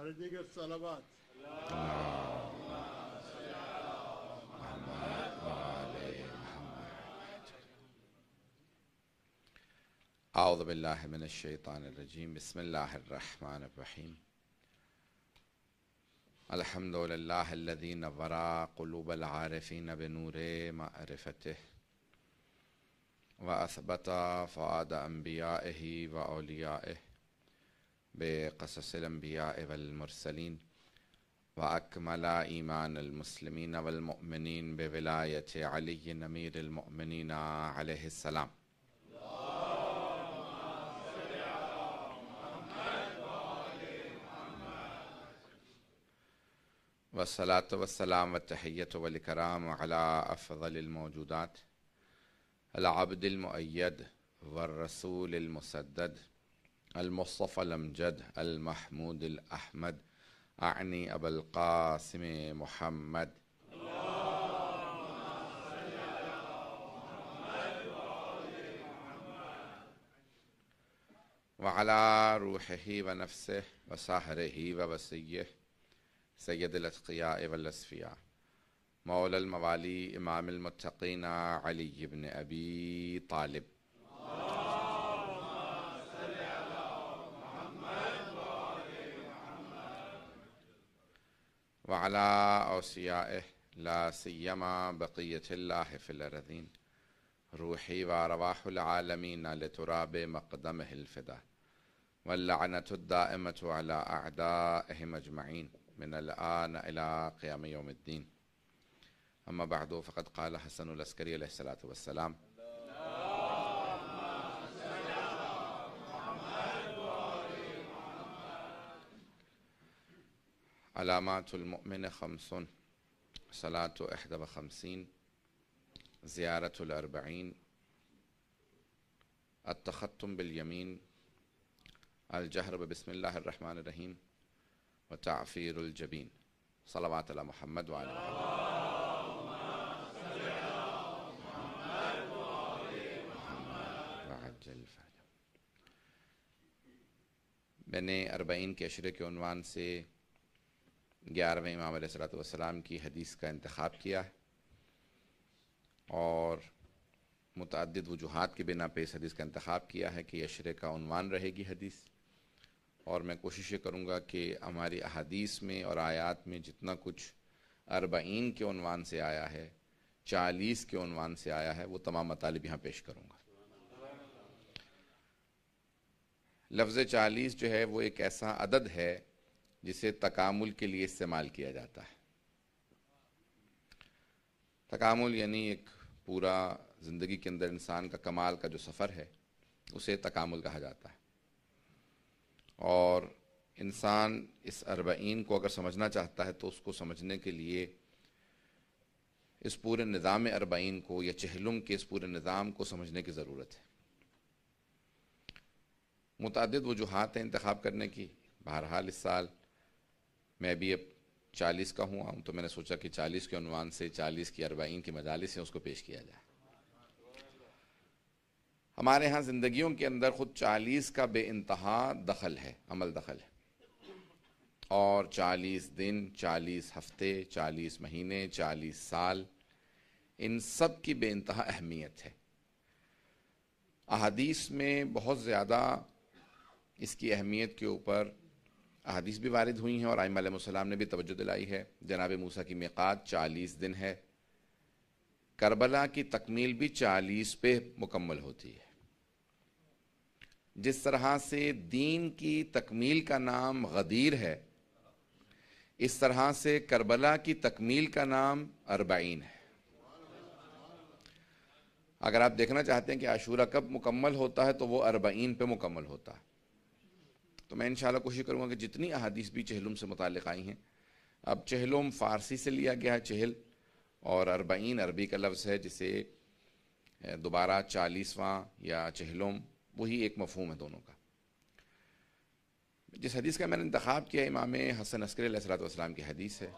أرجيك الصلوات اللهم صل على محمد وعلى محمد أعوذ بالله من الشيطان الرجيم بسم الله الرحمن الرحيم الحمد لله الذي نور قلوب العارفين بنور معرفته وأثبت فؤاد أنبيائه وأوليائه بقصص الانبياء والمرسلين واكمل ايمان المسلمين والمؤمنين بولايه علي امير المؤمنين عليه السلام والصلاة والسلام والتحية والكرام على أفضل الموجودات العبد المؤيد والرسول المسدد المصطفى الأمجد المحمود الأحمد أعني أبا القاسم محمد وعلى روحه ونفسه وسهره وبسيه سيد الأتقياء والأسفياء مولى الموالي إمام المتقين علي بن أبي طالب وعلى أوصيائه لا سيما بقية الله في الأرضين روحي وأرواح العالمين لتراب مقدمه الفدا واللعنة الدائمة على أعدائه مجمعين من الآن إلى قيام يوم الدين أما بعد فقد قال حسن الأسكري عليه الصلاة والسلام علامات المؤمن خمس صلاة إحدى وخمسين زيارة الأربعين التختم باليمين الجهر بسم الله الرحمن الرحيم وتعفير الجبين صلوات على محمد وعلى محمد मैंने اربعین کے अशरे کے عنوان سے ग्यारहवें इमाम सलाम की हदीस का इंतखब किया है और मतद वजूहत के बिना पे इस हदीस का इंतखब किया है कि अशरे का उनवान रहेगी हदीस और मैं कोशिश ये करूँगा कि हमारी अदीस में और आयात में जितना कुछ अरबईन के अनवान से आया है चालीस के अनवान से आया है वो तमाम मतलब यहाँ पेश करूँगा लफ्ज़ चालीस जो है वो एक ऐसा अदद है जिसे तकामुल के लिए इस्तेमाल किया जाता है तकामुल यानी एक पूरा ज़िंदगी के अंदर इंसान का कमाल का जो सफ़र है उसे तकामुल कहा जाता है और इंसान इस अरबईन को अगर समझना चाहता है तो उसको समझने के लिए इस पूरे निज़ाम अरबईन को या चहलुम के इस पूरे निज़ाम को समझने की ज़रूरत है मुतद वजूहत हैं इंतखब करने की बहरहाल इस साल मैं भी अब चालीस का हुआ हूँ तो मैंने सोचा कि चालीस के अनुमान से चालीस की अरबाइन की मजालिस से उसको पेश किया जाए हमारे यहाँ ज़िंदगियों के अंदर ख़ुद चालीस का बे इंतहा दखल है अमल दखल है और चालीस दिन चालीस हफ्ते चालीस महीने चालीस साल इन सब की बे इंतहा अहमियत है अहदीस में बहुत ज़्यादा इसकी अहमियत के ऊपर अदीस भी वारद हुई हैं और आईम ने भी तोज्जो दिलाई है जनाब मूसा की मेकात चालीस दिन है करबला की तकमील भी चालीस पे मुकम्मल होती है जिस तरह से दीन की तकमील का नाम गदीर है इस तरह से करबला की तकमील का नाम अरबाइन है अगर आप देखना चाहते हैं कि आशूरा कब मुकम्मल होता है तो वो अरबाइन पे मुकम्मल होता है तो मैं इंशाल्लाह कोशिश करूँगा कि जितनी अहादीस भी चहलुम से मुतल आई हैं अब चहलुम फ़ारसी से लिया गया है चहल और अरबईन अरबी का लफ्ज़ है जिसे दोबारा चालीसवां या चहलुम वही एक मफहम है दोनों का जिस हदीस का मैंने इंतखब किया इमाम हसन अस्कर सलाम की हदीस है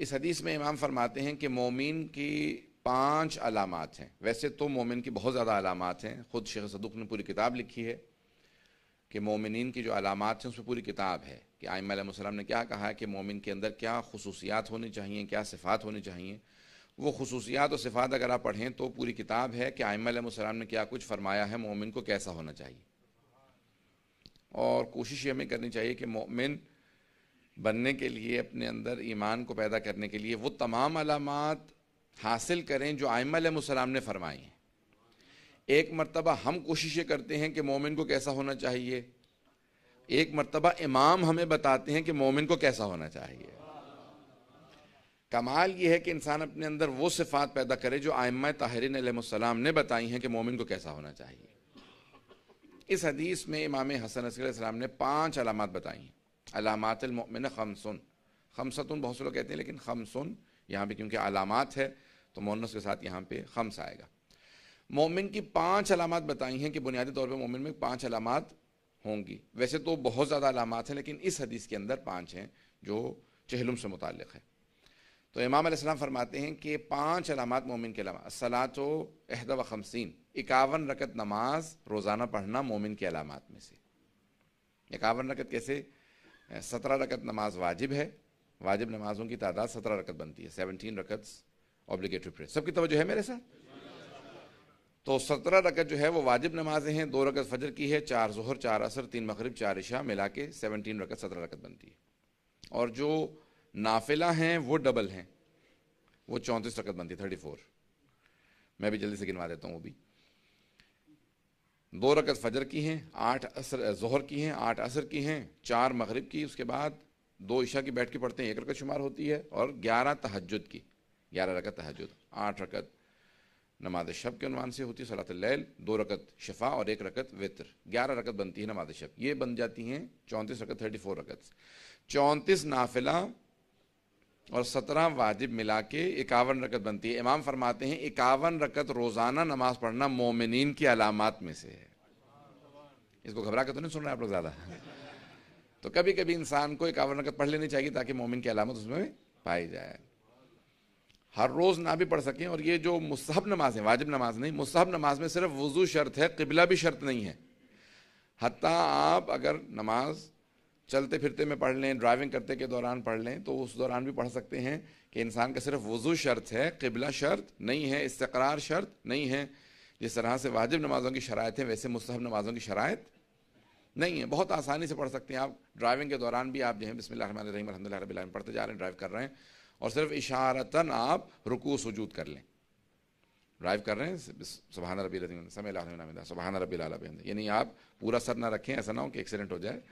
इस हदीस में इमाम फरमाते हैं कि मोमिन की पांच अलामत हैं वैसे तो मोमिन की बहुत ज़्यादा अलामत हैं ख़ुद शेख सदुक ने पूरी किताब लिखी है कि मोमिन की जो अलामत हैं उसमें पूरी किताब है कि आयम ने क्या कहा है कि मोमिन के अंदर क्या खसूसियात होनी चाहिए क्या सिफ़ात होनी चाहिए वो खसूसियात और सिफ़ात अगर आप पढ़ें तो पूरी किताब है कि आयम ने क्या कुछ फरमाया है मोमिन को कैसा होना चाहिए और कोशिश हमें करनी चाहिए कि मोमिन बनने के लिए अपने अंदर ईमान को पैदा करने के लिए वो तमाम अलामत हासिल करें जो आयम ने फरमाई हैं एक मरतबा हम कोशिशें करते हैं कि मोमिन को कैसा होना चाहिए एक मरतबा इमाम हमें बताते हैं कि मोमिन को कैसा होना चाहिए कमाल यह है कि इंसान अपने अंदर वो सिफात पैदा करे जो आयम ताहरीन ने बताई हैं कि मोमिन को कैसा होना चाहिए इस हदीस में इमाम हसन सलाम ने पाँच अलामत बताई हैं अलामतमिन खमसन खमसतुन बहुत से लोग कहते हैं लेकिन खमसन यहाँ पे क्योंकि अलामत है तो मोनस के साथ यहाँ पे खम्स आएगा मोमिन की पांच अलामत बताई हैं कि बुनियादी तौर पर मोमिन में पांच अलामत होंगी वैसे तो बहुत ज़्यादा अलामत हैं लेकिन इस हदीस के अंदर पांच हैं जो चहलुम से मुतल है तो इमाम अलैहिस्सलाम फरमाते हैं कि पांच अलामत मोमिन के अलावा सलात अहद व खमसिन इक्यावन रकत नमाज रोज़ाना पढ़ना मोमिन के अलामत में से इक्यावन रकत कैसे सत्रह रकत नमाज वाजिब है वाजिब नमाजों की तादाद सत्रह रकत बनती है सेवनटीन रकत ऑब्लिगेटरी प्रेयर सबकी तवज्जो है मेरे साथ तो सत्रह रकत जो है वो वाजिब नमाजें हैं दो रकत फजर की है चार जहर चार असर तीन मगरब चार इशा मिला के सेवनटीन रकत सत्रह रकत बनती है और जो नाफिला हैं वो डबल हैं वो चौंतीस रकत बनती है थर्टी फोर मैं भी जल्दी से गिनवा देता हूँ वो भी दो रकत फजर की हैं आठ असर जहर की हैं आठ असर की हैं चार मगरब की उसके बाद दो ईशा की बैठ के पढ़ते हैं एक रकत शुमार होती है और ग्यारह तहजद की ग्यारह रकत तहजद आठ रकत नमाज शब के अनुमान से होती है सलात दो रकत शफा और एक रकत वितर ग्यारह रकत बनती है नमाज शब ये बन जाती हैं चौंतीस रकत थर्टी फोर रकत चौंतीस नाफिला और सत्रह वाजिब मिला के इक्यावन रकत बनती है इमाम फरमाते हैं इक्यावन रकत रोज़ाना नमाज पढ़ना मोमिन की अलामत में से है इसको घबरा कर तो नहीं सुन रहे आप लोग ज़्यादा तो कभी कभी इंसान को एक आवरनकत पढ़ लेनी चाहिए ताकि मोमिन की अलामत उसमें पाई जाए हर रोज़ ना भी पढ़ सकें और ये जो मुस्हब नमाज है वाजिब नमाज नहीं मुस्हब नमाज में सिर्फ वज़ू शर्त है किबला भी शर्त नहीं है हती आप अगर नमाज चलते फिरते में पढ़ लें ड्राइविंग करते के दौरान पढ़ लें तो उस दौरान भी पढ़ सकते हैं कि इंसान का सिर्फ वज़ू शर्त है किबला शर्त नहीं है इस्तकरार शर्त नहीं है जिस तरह से वाजिब नमाज़ों की शरात है वैसे मुस्हब नमाज़ों की शरात नहीं है बहुत आसानी से पढ़ सकते हैं आप ड्राइविंग के दौरान भी आप जो है बिस्मिल्लाह रहीम अलहमदिल्ला रबीआलम पढ़ते जा रहे हैं ड्राइव कर रहे हैं और सिर्फ इशारतन आप रुकू सजूद कर लें ड्राइव कर रहे हैं सुबहाना रबी समय सुबहाना रबी लाबिंद यानी आप पूरा सर ना रखें ऐसा ना हो कि एक्सीडेंट हो जाए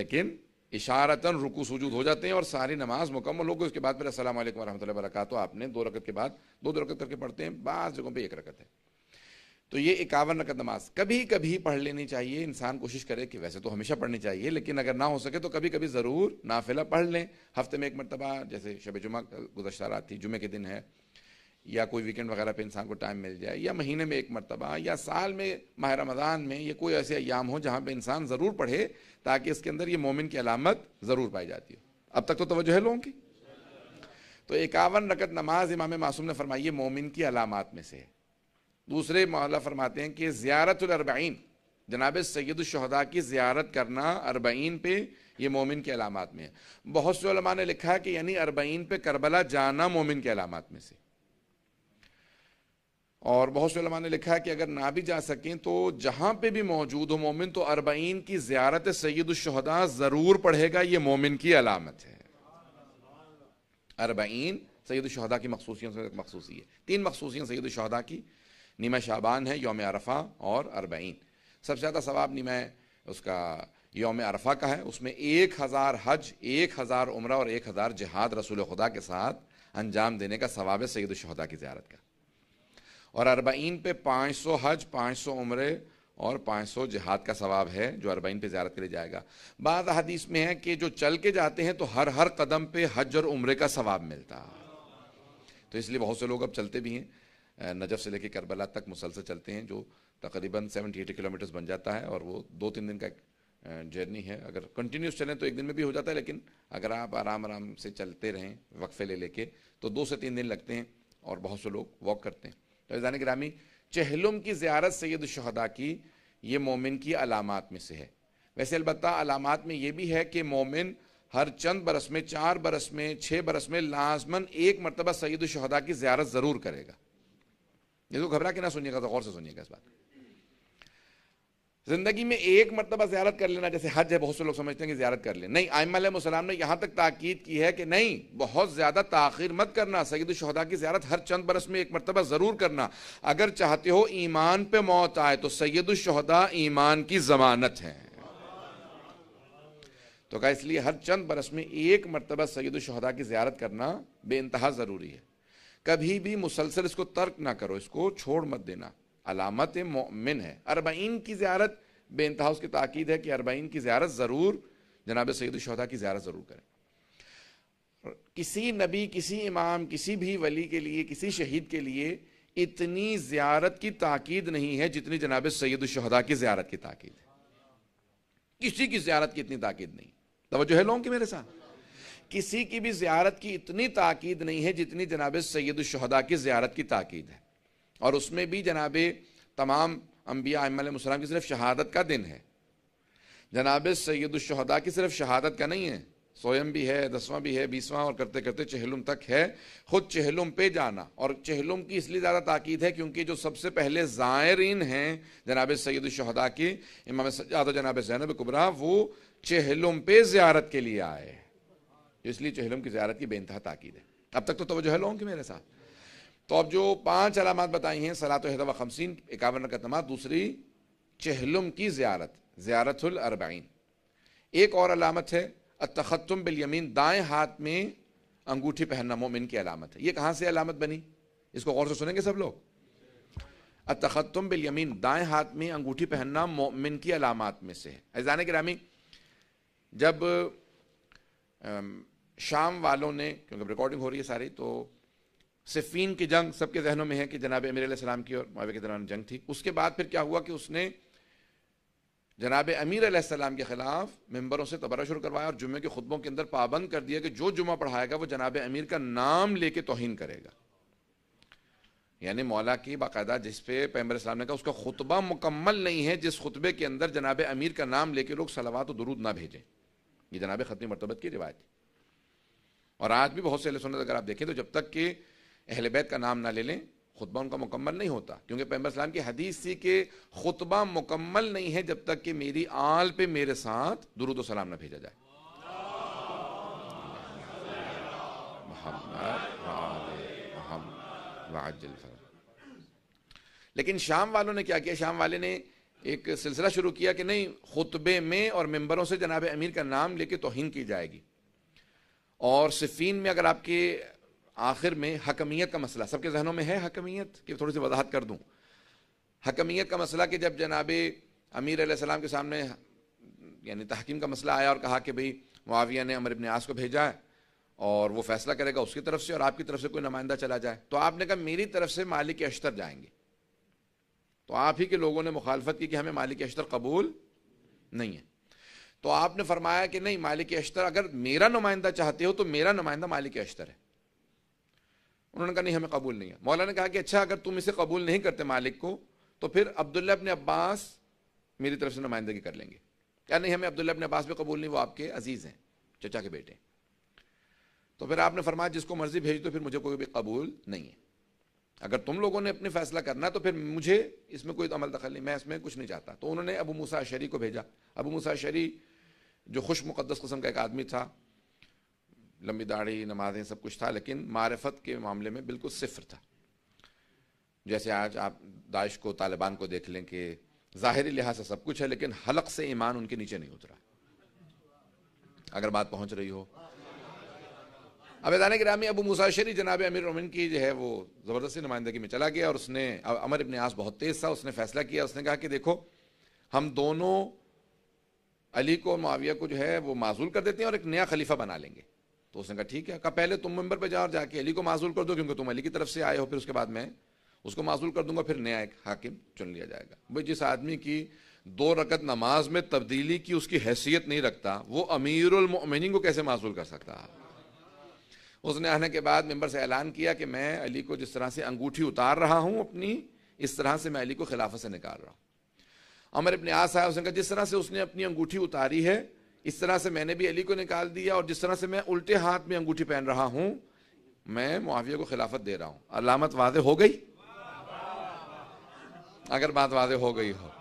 लेकिन इशारतन रुकू सजूद हो जाते हैं और सारी नमाज मुकम्मल होगी उसके बाद फिर असल वरहमल वरक आपने दो रकत के बाद दो दो रकत करके पढ़ते हैं बाज़ जगहों पर एक रकत है तो ये इक्यावन रकत नमाज कभी कभी पढ़ लेनी चाहिए इंसान कोशिश करे कि वैसे तो हमेशा पढ़नी चाहिए लेकिन अगर ना हो सके तो कभी कभी ज़रूर नाफिला पढ़ लें हफ्ते में एक मरतबा जैसे शब जुमा गुजशत रात थी जुमे के दिन है या कोई वीकेंड वगैरह पे इंसान को टाइम मिल जाए या महीने में एक मरतबा या साल में माह रमज़ान में या कोई ऐसे अयाम हो जहाँ पे इंसान ज़रूर पढ़े ताकि इसके अंदर ये मोमिन की अलामत ज़रूर पाई जाती हो अब तक तो तवज्जो है लोगों की तो इक्यावन रकत नमाज इमाम मासूम ने फरमाई मोमिन की अलामत में से है दूसरे मोहल्ला फरमाते हैं कि ज़्यारतरबैन जनाब सैद शहदा की ज़्यारत करना अरबईन पे ये मोमिन के अलामत में है बहुत से उलमा ने लिखा है कि यानी अरबईन पे करबला जाना मोमिन के अलामत में से और बहुत से उलमा ने लिखा है कि अगर ना भी जा सकें तो जहां पे भी मौजूद हो मोमिन तो अरबईन की ज़्यारत सैद शहदा ज़रूर पढ़ेगा ये मोमिन की अलामत है अरबईन सैद शहदा की मखसूसियों से मखसूसी है तीन मखसूसियां सैद शहदा की नीम शाबान है योम अरफा और अरबईन सबसे ज़्यादा सवाब नीम उसका योम अरफा का है उसमें एक हज़ार हज एक हज़ार उम्र और एक हज़ार जहाद रसूल खुदा के साथ अंजाम देने का सवाब है सैद शहदा की ज्यारत का और अरबईन पे पाँच सौ हज पाँच सौ उम्र और पाँच सौ जहाद का सवाब है जो अरबईन पे ज्यारत के लिए जाएगा बाद हदीस में है कि जो चल के जाते हैं तो हर हर कदम पे हज और उम्र का सवाब मिलता तो इसलिए बहुत से लोग अब चलते भी हैं नजफ़ से लेकर करबला तक मुसलसल चलते हैं जो तकरीबन सेवेंटी एटी किलोमीटर्स बन जाता है और वो दो तीन दिन का एक जर्नी है अगर कंटिन्यूस चलें तो एक दिन में भी हो जाता है लेकिन अगर आप आराम आराम से चलते रहें वक्फे ले लेके तो दो से तीन दिन लगते हैं और बहुत से लोग वॉक करते हैं तो जान ग्रामी चहलुम की ज्यारत सैद शहदा की ये मोमिन की अलामत में से है वैसे अलबत् अलामत में ये भी है कि मोमिन हर चंद बरस में चार बरस में छः बरस में लाजमन एक मरतबा सैद शहदा की ज्यारत ज़रूर करेगा इसको घबरा के ना सुनिएगा तो गौर से सुनिएगा इस बात जिंदगी में एक मरतबा ज्यारत कर लेना जैसे हज है बहुत से लोग समझते हैं कि ज्यारत कर ले नहीं आयमाम ने यहां तक ताकीद की है कि नहीं बहुत ज़्यादा ताखिर मत करना सईद शहदा की ज्यारत हर चंद बरस में एक मरतबा ज़रूर करना अगर चाहते हो ईमान पे मौत आए तो सैयद शहदा ईमान की जमानत है तो क्या इसलिए हर चंद बरस में एक मरतबा सैयद शहदा की ज्यारत करना बेानतहा ज़रूरी है कभी भी मुसलसल इसको तर्क ना करो इसको छोड़ मत देना अलामत मोमिन है अरबाइन की ज्यारत बेनतहा उसकी ताकीद है कि अरबाइन की ज्यारत ज़रूर जनाब सैद शहदा की ज्यारत ज़रूर करें किसी नबी किसी इमाम किसी भी वली के लिए किसी शहीद के लिए इतनी ज्यारत की ताक़द नहीं है जितनी जनाब सैद शहदा की ज्यारत की ताकीद है किसी की ज्यारत की इतनी ताक़द नहीं तो है लोगों मेरे साथ किसी की भी ज्यारत की इतनी ताक़द नहीं है जितनी जनाब सैद शहदा की ज्यारत की ताक़द है और उसमें भी जनाब तमाम अम्बिया अमलम की सिर्फ शहादत का दिन है जनाब सैद शहदा की सिर्फ शहादत का नहीं है सोयम भी है दसवां भी है बीसवां और करते करते चहलुम तक है खुद चहलुम पे जाना और चहलुम की इसलिए ज़्यादा ताक़ीद है क्योंकि जो सबसे पहले ज़ायरीन हैं जनाब सैद शहदा की इमाम जनाब जैनब कुबरा वो चहलुम पे ज़्यारत के लिए आए हैं इसलिए चहलम की ज्यारत की बेानतहा ताकीद है अब तक तो तोजो है लोगों की मेरे साथ तो अब जो पांच अलामत बताई हैं सलात हदवा खमसिन इक्यावन कतमा दूसरी चहलम की ज्यारत ज्यारतुल एक और अलामत है अतखत्तुम बिल यमीन दाएँ हाथ में अंगूठी पहनना मोमिन की अलामत है ये कहाँ से अलामत बनी इसको गौर से सुनेंगे सब लोग अतखत्तुम बिल यमीन दाएँ हाथ में अंगूठी पहनना मोमिन की अलामत में से है अजान ग्रामी जब शाम वालों ने क्योंकि रिकॉर्डिंग हो रही है सारी तो सिफीन की जंग सबके जहनों में है कि जनाब अमीर सलाम की और मावे के दौरान जंग थी उसके बाद फिर क्या हुआ कि उसने जनाब अमीर सलाम के ख़िलाफ मेम्बरों से तबरा शुरू करवाया और जुमे के खुतबों के अंदर पाबंद कर दिया कि जो जुमा पढ़ाएगा वो जनाब अमीर का नाम लेके तोहन करेगा यानी मौला की बाकायदा जिस पे पैम्बर इस्लाम ने कहा उसका खुतबा मुकम्मल नहीं है जिस खुतबे के अंदर जनाब अमीर का नाम लेके लोग सलावा तो दरूद ना भेजें ये जनाब खतनी मरतबत की रिवायत है और आज भी बहुत से सुनत अगर आप देखें तो जब तक कि अहल बैत का नाम ना ले लें खुतबा उनका मुकम्मल नहीं होता क्योंकि पैम्बर की हदीस थी कि खुतबा मुकम्मल नहीं है जब तक कि मेरी आल पे मेरे साथ दुरुद सलाम ना भेजा जाए लेकिन शाम वालों ने क्या किया शाम वाले ने एक सिलसिला शुरू किया कि नहीं खुतबे में और मेंबरों से जनाब अमीर का नाम लेके तोहन की जाएगी और सिफीन में अगर आपके आखिर में हकमियत का मसला सबके जहनों में है हकमियत की थोड़ी सी वजाहत कर दूँ हकमियत का मसला कि जब जनाब अमीर सलाम के सामने यानी तहकीम का मसला आया और कहा कि भाई मुआविया ने अमर इबन आस को भेजा है और वो फैसला करेगा उसकी तरफ से और आपकी तरफ से कोई नुमाइंदा चला जाए तो आपने कहा मेरी तरफ से मालिक अश्तर जाएंगे तो आप ही के लोगों ने मुखालफत की कि हमें मालिक अश्तर कबूल नहीं है तो आपने फरमाया कि नहीं मालिक अश्तर अगर मेरा नुमाइंदा चाहते हो तो मेरा नुमाइंदा मालिक अश्तर है उन्होंने कहा नहीं हमें कबूल नहीं है मौला ने कहा कि अच्छा अगर तुम इसे कबूल नहीं करते मालिक को तो फिर अब्दुल्ला अपने अब्बास मेरी तरफ से नुमाइंदगी कर लेंगे क्या नहीं हमें अब्दुल्ला अपने अब्बास भी कबूल नहीं वो आपके अजीज़ हैं चचा के बेटे तो फिर आपने फरमाया जिसको मर्जी भेज दो फिर मुझे कोई भी कबूल नहीं है अगर तुम लोगों ने अपने फैसला करना तो फिर मुझे इसमें कोई तो अमल दखल नहीं मैं इसमें कुछ नहीं चाहता तो उन्होंने अबू मूसा शरी को भेजा अबू मूसा शरी जो खुश मुक़दस कस्म का एक आदमी था लंबी दाढ़ी नमाजें सब कुछ था लेकिन मारफत के मामले में बिल्कुल सिफर था जैसे आज आप दाइश को तालिबान को देख लें कि ज़ाहरी लिहाज से सब कुछ है लेकिन हलक से ईमान उनके नीचे नहीं उतरा अगर बात पहुंच रही हो अब दाना ग्रामी अबू मुसाशरी जनाब अमीर उमिन की जो है वो ज़बरदस्ती नुमाइंदगी में चला गया और उसने अमर इबन आस बहुत तेज़ था उसने फैसला किया उसने कहा कि देखो हम दोनों अली को माविया को जो है वो माजूल कर देते हैं और एक नया खलीफा बना लेंगे तो उसने कहा ठीक है कहा पहले तुम मेंबर पर जाओ और जाके अली को माजूल कर दो क्योंकि तुम अली की तरफ से आए हो फिर उसके बाद मैं उसको माजूल कर दूंगा फिर नया एक हाकिम चुन लिया जाएगा भाई जिस आदमी की दो रकत नमाज में तब्दीली की उसकी हैसियत नहीं रखता वो अमीरमिन को कैसे माजूल कर सकता है उसने आने के बाद मेंबर से ऐलान किया कि मैं अली को जिस तरह से अंगूठी उतार रहा हूँ अपनी इस तरह से मैं अली को खिलाफत से निकाल रहा हूँ अमर अपने आस आया उसने कहा जिस तरह से उसने अपनी अंगूठी उतारी है इस तरह से मैंने भी अली को निकाल दिया और जिस तरह से मैं उल्टे हाथ में अंगूठी पहन रहा हूँ मैं मुआविया को खिलाफत दे रहा हूँ अलामत वादे हो गई अगर बात वादे हो गई हो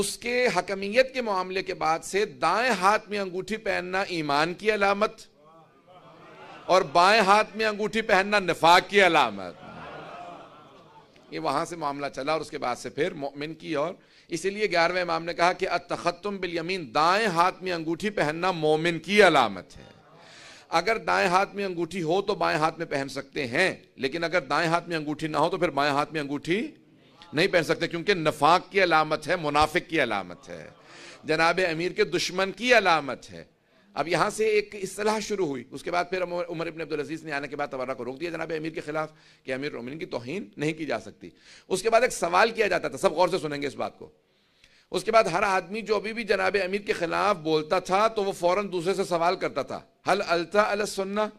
उसके हकमीत के मामले के बाद से दाएं हाथ में अंगूठी पहनना ईमान की अलामत और बाएं हाथ में अंगूठी पहनना नफाक की अलामत ये वहां से मामला चला और उसके बाद से फिर मोमिन की और इसीलिए ग्यारहवें इमाम ने कहा कि अतखत्तुम बिल यमीन दाएं हाथ में अंगूठी पहनना मोमिन की अलामत है अगर दाएं हाथ में अंगूठी हो तो बाएं हाथ में पहन सकते हैं लेकिन अगर दाएं हाथ में अंगूठी ना हो तो फिर बाएं हाथ में अंगूठी नहीं पहन सकते क्योंकि नफाक की अलामत है मुनाफिक की अलामत है जनाब अमीर के दुश्मन की अलामत है अब यहाँ से एक असलाह शुरू हुई उसके बाद फिर उमर इबन अब्दुल अजीज़ ने आने के बाद तबर्रा को रोक दिया जनाब अमीर के खिलाफ कि अमीर रोमिन की तोहन नहीं की जा सकती उसके बाद एक सवाल किया जाता था सब गौर से सुनेंगे इस बात को उसके बाद हर आदमी जो अभी भी जनाब अमीर के खिलाफ बोलता था तो वो फ़ौरन दूसरे से सवाल करता था हल अलता अल सुन्ना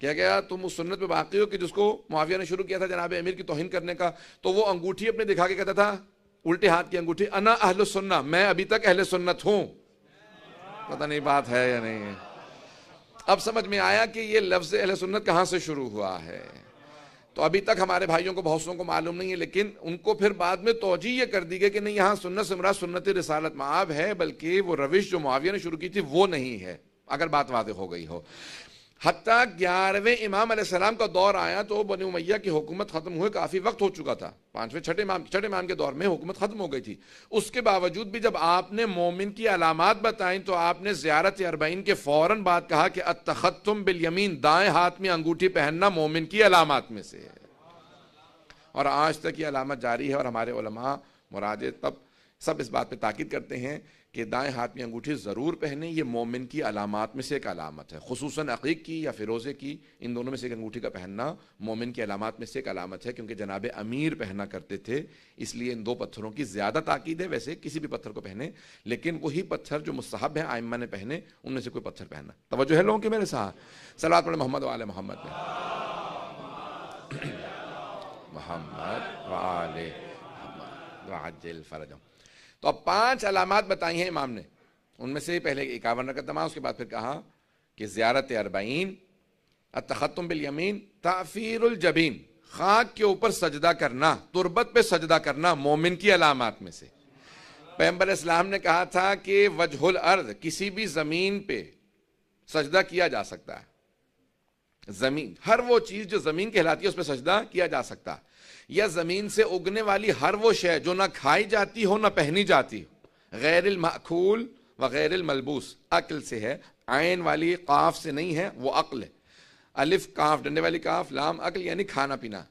क्या गया तुम उस सुन्नत पे बाकी हो कि जिसको मुआविया ने शुरू किया था जनाब अमीर की तोहन करने का तो वो अंगूठी अपने दिखा के कहता था उल्टे हाथ की अंगूठी अना अहल सुन्ना मैं अभी तक अहल सुन्नत हूँ पता नहीं बात है या नहीं है अब समझ में आया कि ये लफ्ज़ अहल सुन्नत कहाँ से शुरू हुआ है तो अभी तक हमारे भाइयों को सो को मालूम नहीं है लेकिन उनको फिर बाद में तोजी ये कर दी गई कि नहीं यहाँ सुन्नत सुमरा सुन्नत रसालत माब है बल्कि वो रविश जो मुआविया ने शुरू की थी वो नहीं है अगर बात वादे हो गई हो हती ग्यारहवें इमाम सलाम का दौर आया तो बन उमैया की हुकूमत ख़त्म हुए काफ़ी वक्त हो चुका था पाँचवें छठे इमाम छठे इमाम के दौर में हुकूमत ख़त्म हो गई थी उसके बावजूद भी जब आपने मोमिन की अलामत बताई तो आपने ज़्यारत अरबईन के फ़ौर बाद कहा कि अतखतम बिलयमीन दाएँ हाथ में अंगूठी पहनना मोमिन की अलामत में से है और आज तक ये अलामत जारी है और हमारे मुरादे तब सब इस बात पर ताक़द करते हैं कि दाएँ हाथ में अंगूठी ज़रूर पहने ये मोमिन की अलामत में से एक अलामत है खसूस अकीक की या फिरोज़े की इन दोनों में से एक अंगूठी का पहनना मोमिन की अलामत में से एक अलामत है क्योंकि जनाब अमीर पहना करते थे इसलिए इन दो पत्थरों की ज़्यादा ताकीद है वैसे किसी भी पत्थर को पहने लेकिन वही पत्थर जो मुस्ब है आयमा ने पहने उनमें से कोई पत्थर पहनना तोज्जो है लोगों के मेरे साथ सलाद पढ़े मोहम्मद वाल मोहम्मद ने मोहम्मद वाल फरजम तो अब पांच अलामत बताई हैं इमाम ने उनमें से पहले इक्यावन रकत नमाज उसके बाद फिर कहा कि ज़्यारत अरबाइन तखतम बिल यमीन ताफ़ीरजबीन खाक के ऊपर सजदा करना तुरबत पे सजदा करना मोमिन की अलामत में से पैम्बर इस्लाम ने कहा था कि वजहुल अर्द किसी भी ज़मीन पे सजदा किया जा सकता है ज़मीन हर वो चीज़ जो ज़मीन कहलाती है उस पर सजदा किया जा सकता या ज़मीन से उगने वाली हर वो शय जो ना खाई जाती हो ना पहनी जाती हो गैर माकूल व गैर मलबूस अक्ल से है आयन वाली काफ से नहीं है वो अक्ल है अलिफ काफ डंडे वाली काफ लाम अक्ल यानी खाना पीना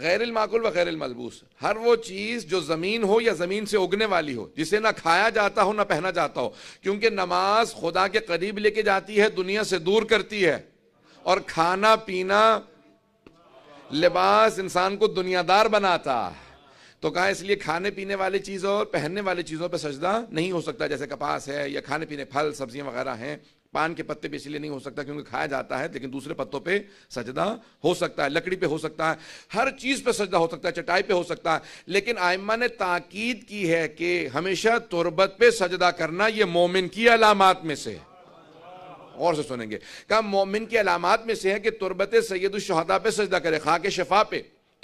गैर माकूल व गैर मलबूस हर वो चीज़ जो ज़मीन हो या ज़मीन से उगने वाली हो जिसे ना खाया जाता हो ना पहना जाता हो क्योंकि नमाज खुदा के करीब लेके जाती है दुनिया से दूर करती है और खाना पीना लिबास इंसान को दुनियादार बनाता तो कहा इसलिए खाने पीने वाली चीज़ों और पहनने वाली चीज़ों पर सजदा नहीं हो सकता जैसे कपास है या खाने पीने फल सब्जियां वगैरह हैं पान के पत्ते पे इसलिए नहीं हो सकता क्योंकि खाया जाता है लेकिन दूसरे पत्तों पे सजदा हो सकता है लकड़ी पे हो सकता है हर चीज़ पे सजदा हो सकता है चटाई पे हो सकता है लेकिन आयमा ने ताकीद की है कि हमेशा तुरबत पे सजदा करना ये मोमिन की अलामत में से है गौर से सुनेंगे कहा मोमिन की अलामत में से है कि तुरबत शहदा पे सजदा करे खाक शफा पे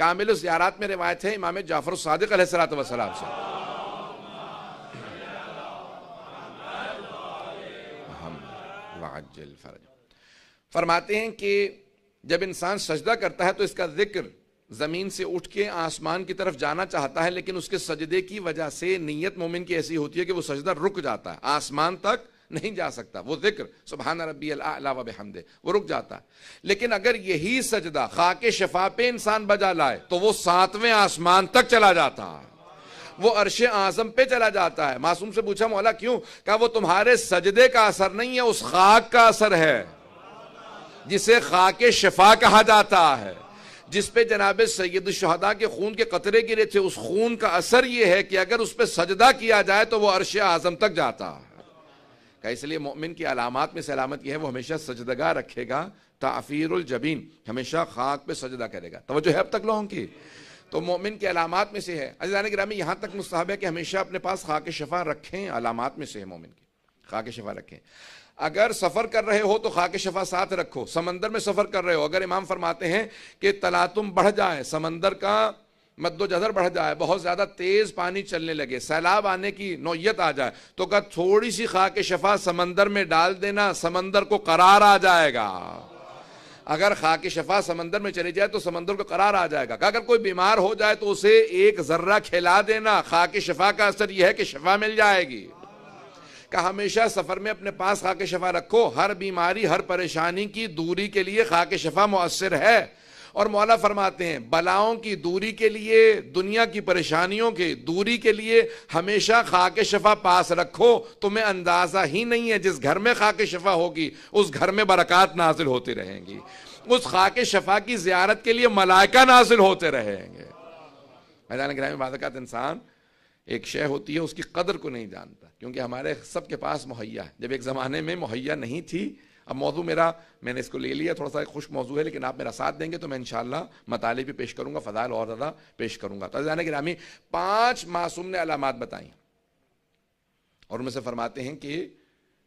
कामिल ज़्यारात में रिवायत है इमाम जाफ़र सदक सलाम से फरमाते हैं कि जब इंसान सजदा करता है तो इसका जिक्र ज़मीन से उठ के आसमान की तरफ जाना चाहता है लेकिन उसके सजदे की वजह से नीयत मोमिन की ऐसी होती है कि वो सजदा रुक जाता है आसमान तक नहीं जा सकता वो जिक्र सुबहाना रबी अलावा बेहमदे वो रुक जाता है लेकिन अगर यही सजदा खाके शफा पे इंसान बजा लाए तो वो सातवें आसमान तक चला जाता वो अरश आजम पे चला जाता है मासूम से पूछा मौला क्यों कहा वो तुम्हारे सजदे का असर नहीं है उस खाक का असर है जिसे खाक शफा कहा जाता है जिस पे जनाब सैद शहदा के खून के कतरे गिरे थे उस खून का असर ये है कि अगर उस पर सजदा किया जाए तो वो अरश आजम तक जाता है का इसलिए मोमिन की अलामत में सलामत यह है वो हमेशा सजदगा रखेगा ताफ़ीरुल जबीन हमेशा खाक पे सजदा करेगा तोज्जो है अब तक लोगों की तो मोमिन की अलामत में से है अजान ग्रामी यहाँ तक मुस्ताब है कि हमेशा अपने पास खाक शफा रखें अलामत में से है मोमिन की खाक शफा रखें अगर सफ़र कर रहे हो तो खाक शफा साथ रखो समंदर में सफ़र कर रहे हो अगर इमाम फरमाते हैं कि तलातुम बढ़ जाए समंदर का मद्दोजहर बढ़ जाए बहुत ज़्यादा तेज़ पानी चलने लगे सैलाब आने की नौयत आ जाए तो कहा थोड़ी सी खाक शफा समंदर में डाल देना समंदर को करार आ जाएगा अगर खाक शफा समंदर में चली जाए तो समंदर को करार आ जाएगा अगर कोई बीमार हो जाए तो उसे एक जर्रा खिला देना खाक शफा का असर यह है कि शफा मिल जाएगी का हमेशा सफ़र में अपने पास खाक शफा रखो हर बीमारी हर परेशानी की दूरी के लिए खाक शफा मौसर है और मौला फरमाते हैं बलाओं की दूरी के लिए दुनिया की परेशानियों के दूरी के लिए हमेशा खाके शफा पास रखो तुम्हें अंदाज़ा ही नहीं है जिस घर में खाके शफा होगी उस घर में बरक़ात नाजिल होती रहेंगी उस खाके शफा की ज्यारत के लिए मलाइका नाजिल होते रहेंगे मैदान ग्रामीण बादकत इंसान एक शय होती है उसकी कदर को नहीं जानता क्योंकि हमारे सबके पास मुहैया है जब एक ज़माने में मुहैया नहीं थी अब मौजू मेरा मैंने इसको ले लिया थोड़ा सा खुश मौजू है लेकिन आप मेरा साथ देंगे तो मैं इनशाला मताले भी पेश करूँगा फ़जाइल और ज़्यादा पेश करूँगा तो जाना गिरामी पाँच मासूम ने अलामत बताई और उनमें से फरमाते हैं कि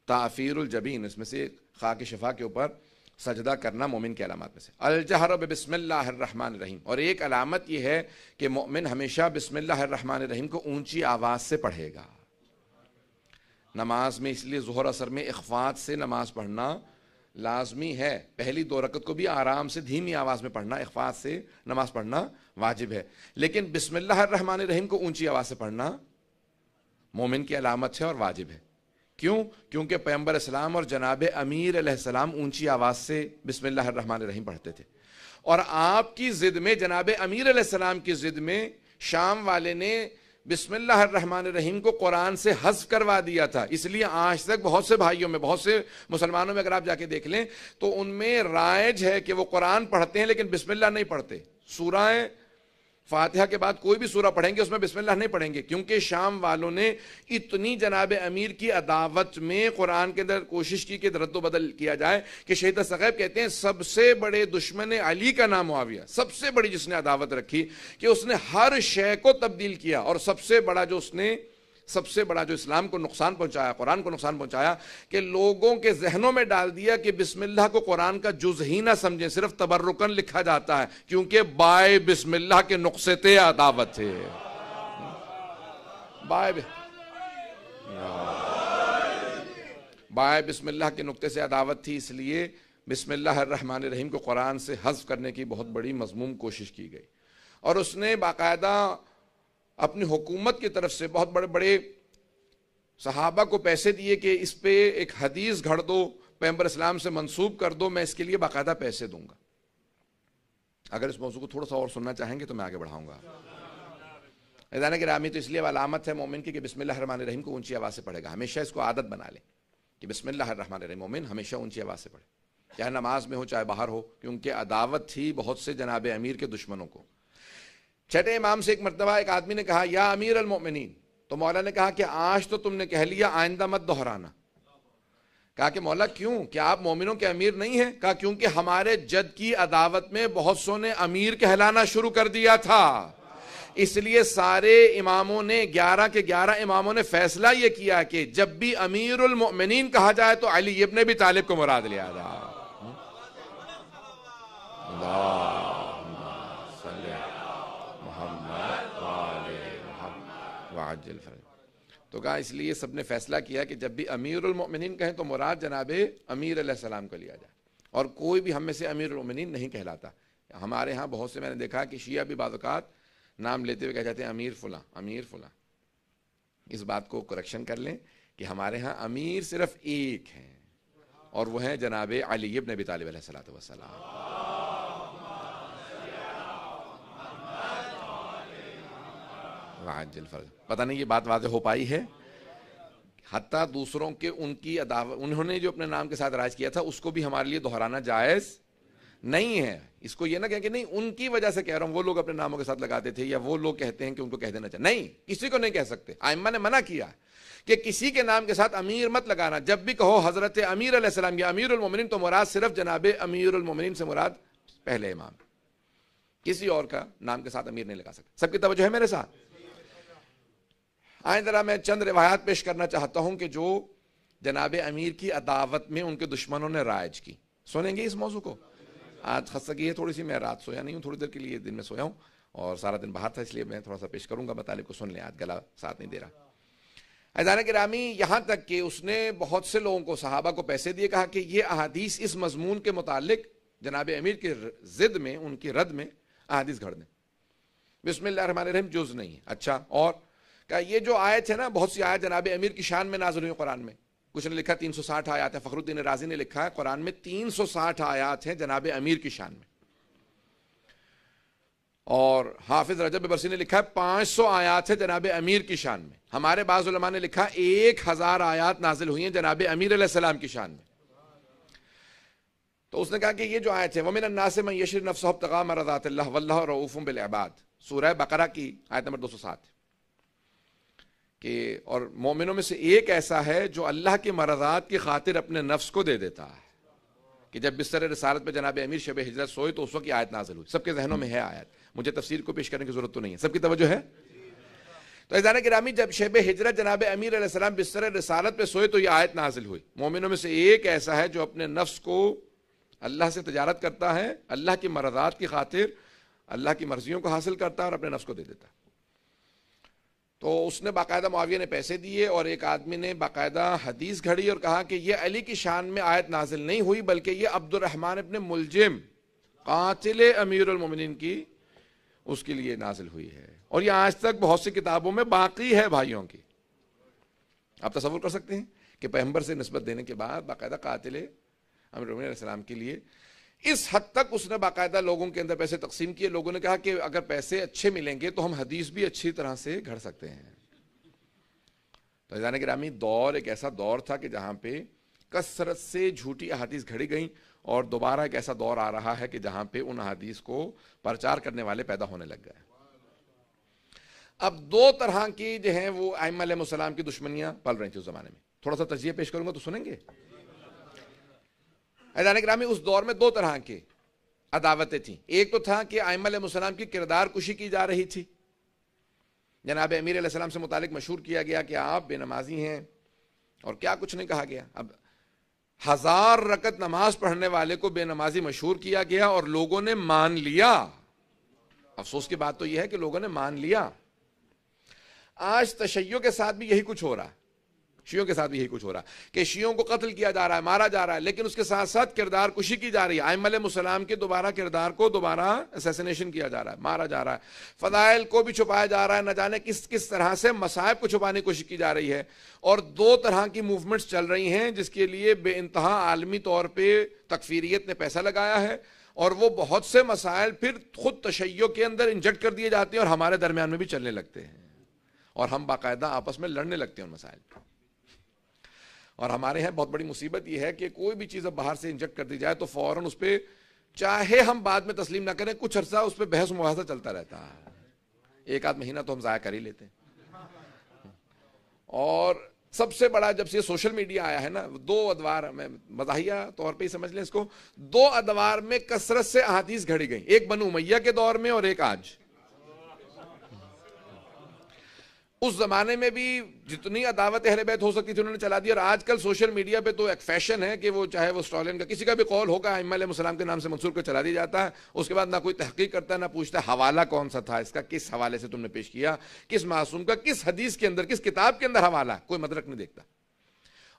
ताफ़ीरजबीन इसमें से खा के शफा के ऊपर सजदा करना मोमिन की अलामत में से अलजहर बिसमिल्लामान रहीम और एक अलामत यह है कि मोमिन हमेशा बिसमिल्लामान रहीम को ऊंची आवाज़ से पढ़ेगा नमाज में इसलिए जहर असर में अखवात से नमाज पढ़ना लाजमी है पहली दो रकत को भी आराम से धीमी आवाज़ में पढ़ना अखवात से नमाज पढ़ना वाजिब है लेकिन बिसमिल्लाहमान रहीम को ऊंची आवाज़ से पढ़ना मोमिन की अलामत है और वाजिब है क्यों क्योंकि पैम्बर इस्लाम और जनाब अमीर सलाम ऊंची आवाज़ से बिसमिल्लाहमान रहीम पढ़ते थे और आपकी ज़िद में जनाब अमीर सलाम की ज़िद में शाम वाले ने रहीम को कुरान से हज करवा दिया था इसलिए आज तक बहुत से भाइयों में बहुत से मुसलमानों में अगर आप जाके देख लें तो उनमें रायज है कि वो कुरान पढ़ते हैं लेकिन बिस्मिल्लाह नहीं पढ़ते सूराएं फातिहा के बाद कोई भी सूरह पढ़ेंगे उसमें बिस्मिल्लाह नहीं पढ़ेंगे क्योंकि शाम वालों ने इतनी जनाब अमीर की अदावत में कुरान के अंदर कोशिश की कि रद्द बदल किया जाए कि शहीद सगैब कहते हैं सबसे बड़े दुश्मन अली का नाम मुआविया सबसे बड़ी जिसने अदावत रखी कि उसने हर शे को तब्दील किया और सबसे बड़ा जो उसने सबसे बड़ा जो इस्लाम को नुकसान पहुंचाया कुरान को नुकसान पहुंचाया कि लोगों के जहनों में डाल दिया कि बिस्मिल्लाह को कुरान का जुज ही ना समझें सिर्फ तबर्रुकन लिखा जाता है क्योंकि बाय बिस्मिल्लाह के नुस्खे थे अदावत थे बाय बाय बिस्मिल्लाह के नुक्ते से अदावत थी इसलिए बिसमिल्लाहमान रहीम को कुरान से हज़ करने की बहुत बड़ी मजमूम कोशिश की गई और उसने बाकायदा अपनी हुकूमत की तरफ से बहुत बड़े बड़े सहाबा को पैसे दिए कि इस पर एक हदीस घड़ दो पैम्बर इस्लाम से मंसूब कर दो मैं इसके लिए बाकायदा पैसे दूंगा अगर इस मौजू को थोड़ा सा और सुनना चाहेंगे तो मैं आगे बढ़ाऊंगा निदान की रामी तो इसलिए अलामत है मोमिन की कि बिस्मिल्लाहमान रहीम को ऊंची आवाज़ से पढ़ेगा हमेशा इसको आदत बना लें कि बिस्मिल्लाहमान रहीम मोमिन हमेशा ऊंची आवाज़ से पढ़े चाहे नमाज में हो चाहे बाहर हो क्योंकि अदावत थी बहुत से जनाब अमीर के दुश्मनों को छठे इमाम से एक मरतबा एक आदमी ने कहा या अमीर अलमोमिन तो मौला ने कहा कि आज तो तुमने कह लिया आइंदा मत दोहराना कहा कि मौला क्यों क्या आप मोमिनों के अमीर नहीं हैं कहा क्योंकि हमारे जद की अदावत में बहुत सो ने अमीर कहलाना शुरू कर दिया था इसलिए सारे इमामों ने ग्यारह के ग्यारह इमामों ने फैसला यह किया कि जब भी अमीर उलमिन कहा जाए तो अली ने भी तालिब को मुराद लिया था अजल फरज तो कहा इसलिए सबने फैसला किया कि जब भी अमीर उलमिन कहें तो मुराद जनाब अमीर सलाम को लिया जाए और कोई भी हम में से अमीर उलमिन नहीं कहलाता हमारे यहाँ बहुत से मैंने देखा कि शिया भी बात नाम लेते हुए कह जाते हैं अमीर फुला अमीर फुला इस बात को करेक्शन कर लें कि हमारे यहाँ अमीर सिर्फ एक हैं और वह हैं जनाब अली इबन नबी तालब सलात वसलाम आजिल पता नहीं ये बात वाज हो पाई है हत्या दूसरों के उनकी अदाव उन्होंने जो अपने नाम के साथ राज किया था उसको भी हमारे लिए दोहराना जायज़ नहीं है इसको ये ना कहें कि नहीं उनकी वजह से कह रहा हूं वो लोग अपने नामों के साथ लगाते थे या वो लोग कहते हैं कि उनको कह देना चाहिए नहीं किसी को नहीं कह सकते आयमा ने मना किया कि किसी के नाम के साथ अमीर मत लगाना जब भी कहो हजरत अमीर अलैहिस्सलाम या अमीर उलमिन तो मुराद सिर्फ जनाब अमीर उलमोमिन से मुराद पहले इमाम किसी और का नाम के साथ अमीर नहीं लगा सकते सबकी तवज्जो है मेरे साथ आए जरा मैं चंद रिवायात पेश करना चाहता हूँ कि जो जनाब अमीर की अदावत में उनके दुश्मनों ने राज की सुनेंगे इस मौजू को आज सकी है थोड़ी सी मैं रात सोया नहीं हूँ थोड़ी देर के लिए दिन में सोया हूँ और सारा दिन बाहर था इसलिए मैं थोड़ा सा पेश करूंगा मतलब को सुन लें आज गला साथ नहीं दे रहा अजाना रामी यहाँ तक कि उसने बहुत से लोगों को सहाबा को पैसे दिए कहा कि ये अहादीस इस मजमून के मुतालिक जनाब अमीर के जिद में उनकी रद में अहादीस घड़ दें बिसमिल्ल रहीम जुज़ नहीं अच्छा और ये जो आयत है ना बहुत सी आयत जनाब अमीर की शान में नाजुल हुई कुरान में कुछ ने लिखा 360 आयात है फखरुद्दीन राजी ने लिखा है कुरान में 360 आयात है जनाब अमीर की शान में और हाफिज रजब बरसी ने लिखा है पांच सौ आयात है जनाब अमीर की शान में हमारे बाज़ुलमा ने लिखा एक हज़ार आयात नाजिल हुई है जनाब अमीर सलाम की शान में तो उसने कहा कि ये जो आयत है वमिन नासिम यशर नफसब तगाम रजात वल्ला रऊफ़ बिलबाद सूरह बकरा की आयत नंबर दो सौ सात कि और मोमिनों में से एक ऐसा है जो अल्लाह के मरदात की खातिर अपने नफ्स को दे देता है कि जब बिस्तर रसारत पर जनाब अमीर शब हजरत सोए तो उस वक्त आयत नाजल हुई सबके जहनों में है आयत मुझे तफसीर को पेश करने की जरूरत तो नहीं है सबकी तवज्जो है तो ऐजाना गिरामी जब शेब हजरत जनाब अमीर सलाम बिस्तर रसारत पे सोए तो यह आयत नाजिल हुई मोमिनों में से एक ऐसा है जो अपने नफ्स को अल्लाह से तजारत करता है अल्लाह के मरदात की खातिर अल्लाह की मर्जियों को हासिल करता है और अपने नफ्स को दे देता है तो उसने बाकायदा मुआविया ने पैसे दिए और एक आदमी ने बाकायदा हदीस घड़ी और कहा कि यह अली की शान में आयत नाजिल नहीं हुई बल्कि यह अब्दुलरहमान अपने मुलजिम कातिल अमीरमिन की उसके लिए नाजिल हुई है और यह आज तक बहुत सी किताबों में बाकी है भाइयों की आप तस्वुर कर सकते हैं कि पैम्बर से नस्बत देने के बाद बाकायदा कातिल अमीर के लिए इस हद तक उसने बाकायदा लोगों के अंदर पैसे तकसीम किए लोगों ने कहा कि अगर पैसे अच्छे मिलेंगे तो हम हदीस भी अच्छी तरह से घड़ सकते हैं तो ईजान ग्रामी दौर एक ऐसा दौर था कि जहां पे कसरत से झूठी अहादीस घड़ी गई और दोबारा एक ऐसा दौर आ रहा है कि जहां पे उन अहादीस को प्रचार करने वाले पैदा होने लग गए अब दो तरह की जो है वो आयम सलाम की दुश्मनियां पल रही थी उस जमाने में थोड़ा सा तजिए पेश करूंगा तो सुनेंगे अजान ग्रामी उस दौर में दो तरह के अदावतें थीं एक तो था कि आयमसम की किरदार कुशी की जा रही थी जनाब अमीर सलाम से मुतल मशहूर किया गया कि आप बेनमाजी हैं और क्या कुछ नहीं कहा गया अब हजार रकत नमाज पढ़ने वाले को बेनमाजी मशहूर किया गया और लोगों ने मान लिया अफसोस की बात तो यह है कि लोगों ने मान लिया आज तशैयों के साथ भी यही कुछ हो रहा शियों के साथ भी यही कुछ हो रहा है कि शियों को कत्ल किया जा रहा है मारा जा रहा है लेकिन उसके साथ साथ किरदार कुशी की जा रही है आयम सलाम के दोबारा किरदार को दोबारा असैसिनेशन किया जा रहा है मारा जा रहा है फ़दाइल को भी छुपाया जा रहा है न जाने किस किस तरह से मसायब को छुपाने की कोशिश की जा रही है और दो तरह की मूवमेंट्स चल रही हैं जिसके लिए बे इंतहा आलमी तौर पर तकफीरियत ने पैसा लगाया है और वो बहुत से मसाइल फिर खुद तशैय के अंदर इंजेक्ट कर दिए जाते हैं और हमारे दरमियान में भी चलने लगते हैं और हम बाकायदा आपस में लड़ने लगते हैं उन मसाइल पर और हमारे यहाँ बहुत बड़ी मुसीबत यह है कि कोई भी चीज़ अब बाहर से इंजेक्ट कर दी जाए तो फ़ौरन उस पर चाहे हम बाद में तस्लीम ना करें कुछ अर्सा उस पर बहस मुहासा चलता रहता है एक आध महीना तो हम ज़ाया कर ही लेते हैं और सबसे बड़ा जब से सोशल मीडिया आया है ना दो अदवार में मजाहिया तौर पे ही समझ लें इसको दो अदवार में कसरत से अहादीस घड़ी गई एक बनु मैया के दौर में और एक आज उस जमाने में भी जितनी अदावत अहल बैत हो सकती थी उन्होंने चला दी और आजकल सोशल मीडिया पे तो एक फैशन है कि वो चाहे वो स्टॉलिन का किसी का भी कॉल होगा इमाम के नाम से मंसूर को चला दिया जाता है उसके बाद ना कोई तहकीक करता है ना पूछता है हवाला कौन सा था इसका किस हवाले से तुमने पेश किया किस मासूम का किस हदीस के अंदर किस किताब के अंदर हवाला कोई मदरक नहीं देखता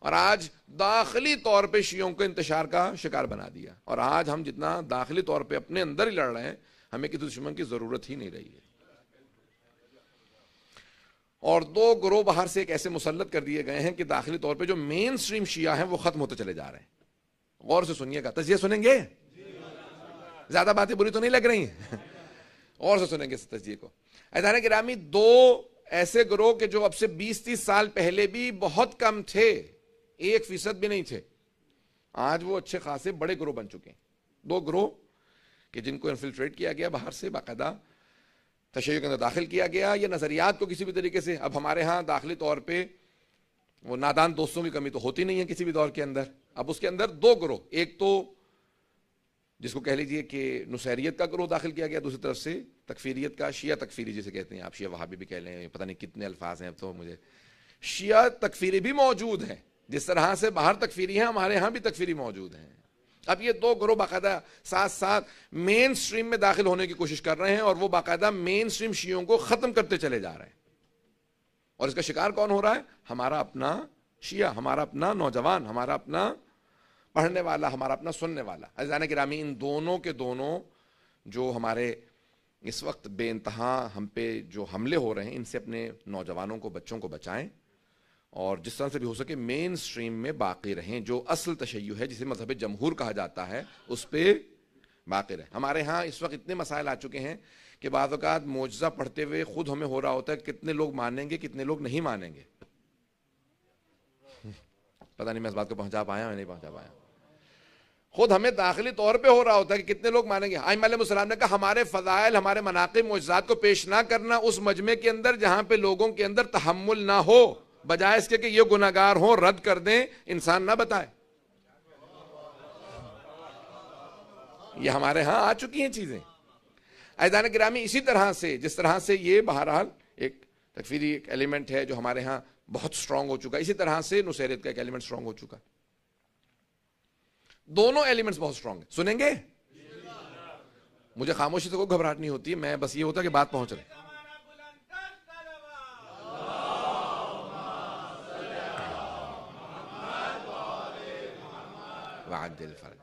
और आज दाखिली तौर पर शीयों को इंतशार का शिकार बना दिया और आज हम जितना दाखिली तौर पर अपने अंदर ही लड़ रहे हैं हमें किसी दुश्मन की ज़रूरत ही नहीं रही है और दो ग्रोह बाहर से एक ऐसे मुसलत कर दिए गए हैं कि दाखिली तौर पर जो मेन स्ट्रीम शिया है वो ख़त्म होते चले जा रहे हैं गौर से सुनिएगा तजिए सुनेंगे ज़्यादा बातें बुरी तो नहीं लग रही और से सुनेंगे तजिए को अजान ग्रामी दो ऐसे ग्रोह के जो अब से 20-30 साल पहले भी बहुत कम थे एक फीसद भी नहीं थे आज वो अच्छे खासे बड़े ग्रोह बन चुके हैं दो ग्रोह कि जिनको इन्फिल्ट्रेट किया गया बाहर से बाकायदा तशय के अंदर दाखिल किया गया या नज़रियात को किसी भी तरीके से अब हमारे यहाँ दाखिली तौर पर वो नादान दोस्तों की कमी तो होती नहीं है किसी भी दौर के अंदर अब उसके अंदर दो ग्रोह एक तो जिसको कह लीजिए कि नुसैरियत का ग्रोह दाखिल किया गया दूसरी तरफ से तकफीरियत का शिया तकफीरी जिसे कहते हैं आप शिया वहाबी भी कह लें पता नहीं कितने अल्फाज हैं अब तो मुझे शिया तकफीरी भी मौजूद हैं जिस तरह से बाहर तकफीरी हैं हमारे यहाँ भी तकफीरी मौजूद हैं अब ये दो ग्रोह बाकायदा साथ साथ मेन स्ट्रीम में दाखिल होने की कोशिश कर रहे हैं और वो बाकायदा मेन स्ट्रीम शीयों को ख़त्म करते चले जा रहे हैं और इसका शिकार कौन हो रहा है हमारा अपना शिया हमारा अपना नौजवान हमारा अपना पढ़ने वाला हमारा अपना सुनने वाला अजान गिरामी इन दोनों के दोनों जो हमारे इस वक्त बेानतहा हम पे जो हमले हो रहे हैं इनसे अपने नौजवानों को बच्चों को बचाएं और जिस तरह से भी हो सके मेन स्ट्रीम में बाकी रहें जो असल तशै है जिसे मजहब जमहूर कहा जाता है उस पर बाकी रहें हमारे यहाँ इस वक्त इतने मसाइल आ चुके हैं कि बाज़ात मुआजा पढ़ते हुए ख़ुद हमें हो रहा होता है कितने लोग मानेंगे कितने लोग नहीं मानेंगे पता नहीं मैं इस बात को पहुंचा पाया या नहीं पहुंचा पाया खुद हमें दाखिली तौर पे हो रहा होता है कि कितने लोग मानेंगे आईम हाँ, ने कहा हमारे फ़जाइल हमारे मनाकब मुआजात को पेश ना करना उस मजमे के अंदर जहां पे लोगों के अंदर तहमुल ना हो बजाय इसके कि ये गुनागार हो रद्द कर दें इंसान ना बताए ये हमारे यहां आ चुकी हैं चीजें ऐजान ग्रामी इसी तरह से जिस तरह से ये बहरहाल एक तकफीरी एक एलिमेंट है जो हमारे यहां बहुत स्ट्रांग हो चुका है इसी तरह से नुसरत का एक एलिमेंट स्ट्रांग हो चुका दोनों एलिमेंट्स बहुत स्ट्रांग है सुनेंगे मुझे खामोशी से कोई घबराहट नहीं होती मैं बस ये होता कि बात पहुंच रहे वदल फ़र्ज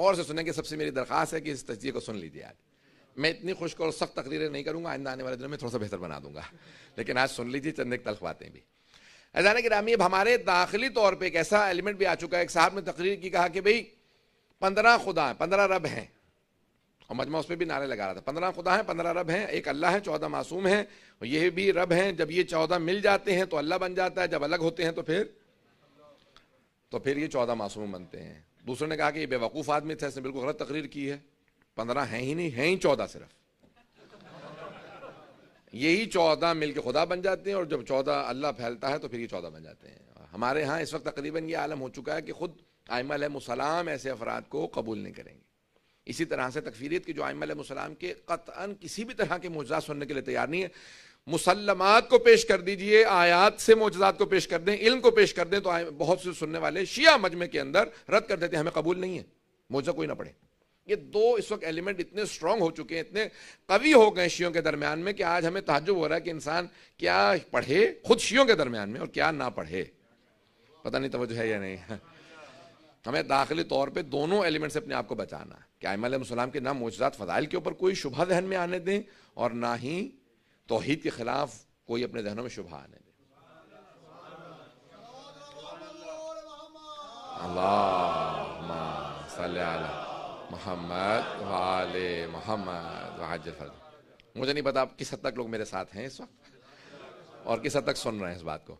और से सुनेंगे सबसे मेरी दरख्वास्त है कि इस तजिए को सुन लीजिए आज मैं इतनी खुश्क और सख्त तकरीरें नहीं करूंगा आइंदा आने वाले दिनों में थोड़ा सा बेहतर बना दूंगा लेकिन आज सुन लीजिए चंद एक तलख भी ऐसा कि रामी अब हमारे दाखिली तौर पर एक ऐसा एलिमेंट भी आ चुका है एक साहब ने तकरीर की कहा कि भाई पंद्रह खुदा हैं पंद्रह रब हैं और मजमा उस पर भी नारे लगा रहा था पंद्रह खुदा हैं पंद्रह रब हैं एक अल्लाह है चौदह मासूम हैं और ये भी रब हैं जब ये चौदह मिल जाते हैं तो अल्लाह बन जाता है जब अलग होते हैं तो फिर तो फिर ये चौदह मासूम बनते हैं दूसरे ने कहा कि ये बेवकूफ़ आदमी था इसने बिल्कुल गलत तकरीर की है पंद्रह हैं ही नहीं हैं ही चौदह सिर्फ यही चौदह मिल के खुदा बन जाते हैं और जब चौदह अल्लाह फैलता है तो फिर ये चौदह बन जाते हैं हमारे यहाँ इस वक्त तकरीबन ये आलम हो चुका है कि खुद आयमासलाम ऐसे अफराद को कबूल नहीं करेंगे इसी तरह से तकफीरियत की जो आयमासलाम के कतअन किसी भी तरह के मुआजा सुनने के लिए तैयार नहीं है मुसलमात को पेश कर दीजिए आयात से मोजात को पेश कर दें इल्म को पेश कर दें तो बहुत से सुनने वाले शिया मजमे के अंदर रद्द कर देते हैं हमें कबूल नहीं है मोजा कोई ना पड़े ये दो इस वक्त एलिमेंट इतने स्ट्रांग हो चुके हैं इतने कवि हो गए शियों के दरमियान में कि आज हमें ताजुब हो रहा है कि इंसान क्या पढ़े खुद शियों के दरमियान में और क्या ना पढ़े पता नहीं तो है या नहीं हमें दाखिली तौर पे दोनों एलिमेंट से अपने आप को बचाना है कि आयम सलाम के ना मोजात फ़जाइल के ऊपर कोई शुभा जहन में आने दें और ना ही तोहहीद के खिलाफ कोई अपने दहनों में शुभ आने दे मोहम्मद वाले मोहम्मद मुझे नहीं पता आप किस हद तक लोग मेरे साथ हैं इस वक्त और किस हद तक सुन रहे हैं इस बात को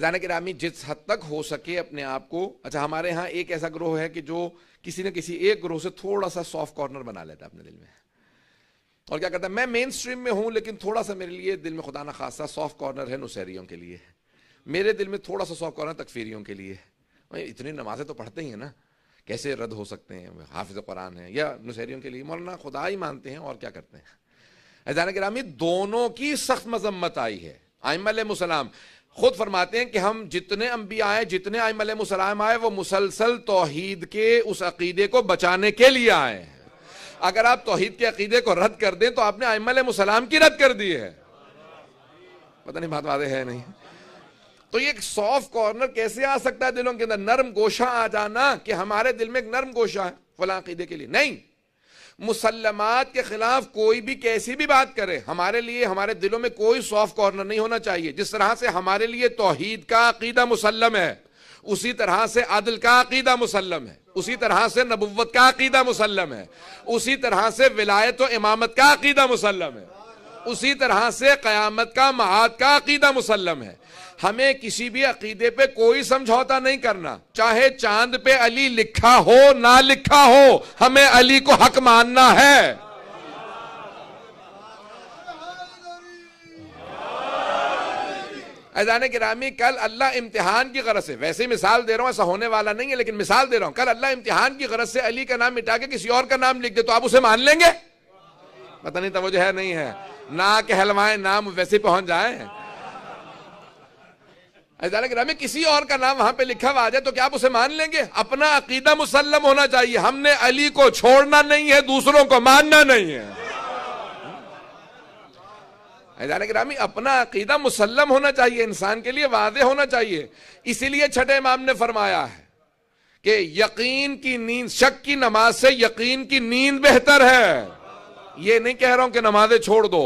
ऐजान के रामी जिस हद तक हो सके अपने आप को अच्छा हमारे यहाँ एक ऐसा ग्रोह है कि जो किसी न किसी एक ग्रोह से थोड़ा सा सॉफ्ट कॉर्नर बना लेता है अपने दिल में और क्या करता है मैं मेन स्ट्रीम में हूं लेकिन थोड़ा सा मेरे लिए दिल में खुदा ना खासा सॉफ्ट कॉर्नर है नुसैरियों के लिए मेरे दिल में थोड़ा सा सॉफ्ट कॉर्नर तकफीरियों के लिए भाई इतनी नमाजें तो पढ़ते ही हैं ना कैसे रद्द हो सकते हैं हाफिज कुरान है या नुसैरियों के लिए मौलाना खुदा ही मानते हैं और क्या करते हैं अजान करामी दोनों की सख्त मजम्मत आई है मुसलाम खुद फरमाते हैं कि हम जितने अम्बिया आए जितने मुसलाम आए वो मुसलसल तोहीद के उस अकीदे को बचाने के लिए आए हैं अगर आप तोहहीद के अकीदे को रद्द कर दें तो आपने अमल मुसलाम की रद्द कर दी है पता नहीं बात वादे है नहीं तो ये एक सॉफ्ट कॉर्नर कैसे आ सकता है दिलों के अंदर नरम गोशा आ जाना कि हमारे दिल में एक नरम गोशा है फला अकीदे के लिए नहीं मुसलमत के खिलाफ कोई भी कैसी भी बात करे हमारे लिए हमारे दिलों में कोई सॉफ्ट कॉर्नर नहीं होना चाहिए जिस तरह से हमारे लिए तोहहीद का अकीदा मुसलम है उसी तरह से अदल का अकीदा मुसलम है उसी तरह से नबुवत का अकीदा मुसलम है उसी तरह से विलायत इमामत का अकीदा मुसलम है उसी तरह से क़यामत का महाद का अकीदा मुसलम है हमें किसी भी अकीदे पे कोई समझौता नहीं करना चाहे चांद पे अली लिखा हो ना लिखा हो हमें अली को हक मानना है ऐजान गिरामी कल अल्लाह इम्तिहान की गरज से वैसे मिसाल दे रहा हूँ ऐसा होने वाला नहीं है लेकिन मिसाल दे रहा हूँ कल अल्लाह इम्तिहान की गरज से अली का नाम मिटा के किसी और का नाम लिख दे तो आप उसे मान लेंगे पता नहीं तो है नहीं है ना कहलवाए नाम वैसे पहुंच जाए ऐजान गिरामी किसी और का नाम वहां पर लिखा हुआ आ जाए तो क्या आप उसे मान लेंगे अपना अकीदा मुसलम होना चाहिए हमने अली को छोड़ना नहीं है दूसरों को मानना नहीं है ऐजान ग्रामी अपना अकीदा मुसलम होना चाहिए इंसान के लिए वादे होना चाहिए इसीलिए छठे इमाम ने फरमाया है कि यकीन की नींद शक की नमाज से यकीन की नींद बेहतर है ये नहीं कह रहा हूं कि नमाजें छोड़ दो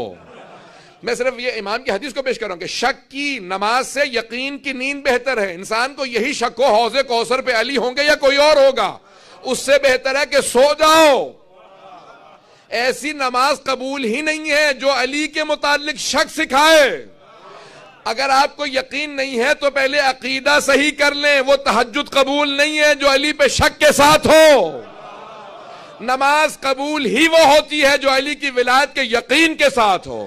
मैं सिर्फ ये इमाम की हदीस को पेश कर रहा हूं कि शक की नमाज से यकीन की नींद बेहतर है इंसान को यही शक हो हौजे कौसर पे अली होंगे या कोई और होगा उससे बेहतर है कि सो जाओ ऐसी नमाज कबूल ही नहीं है जो अली के मुतालिक शक सिखाए अगर आपको यकीन नहीं है तो पहले अकीदा सही कर लें वो तहजद कबूल नहीं है जो अली पे शक के साथ हो नमाज कबूल ही वो होती है जो अली की विलायत के यकीन के साथ हो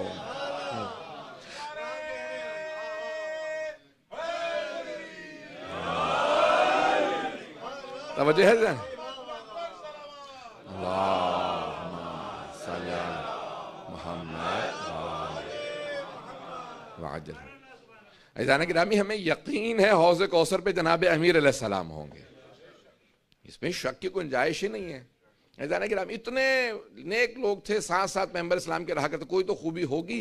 तवजह है वजल ऐजान ग्रामी हमें यकीन है हौज कौसर पर जनाब अमीर सलाम होंगे इसमें शक की गुंजाइश ही नहीं है ऐजान ग्रामी इतने नेक लोग थे साथ साथ मेम्बर इस्लाम के रहा करते तो कोई तो खूबी होगी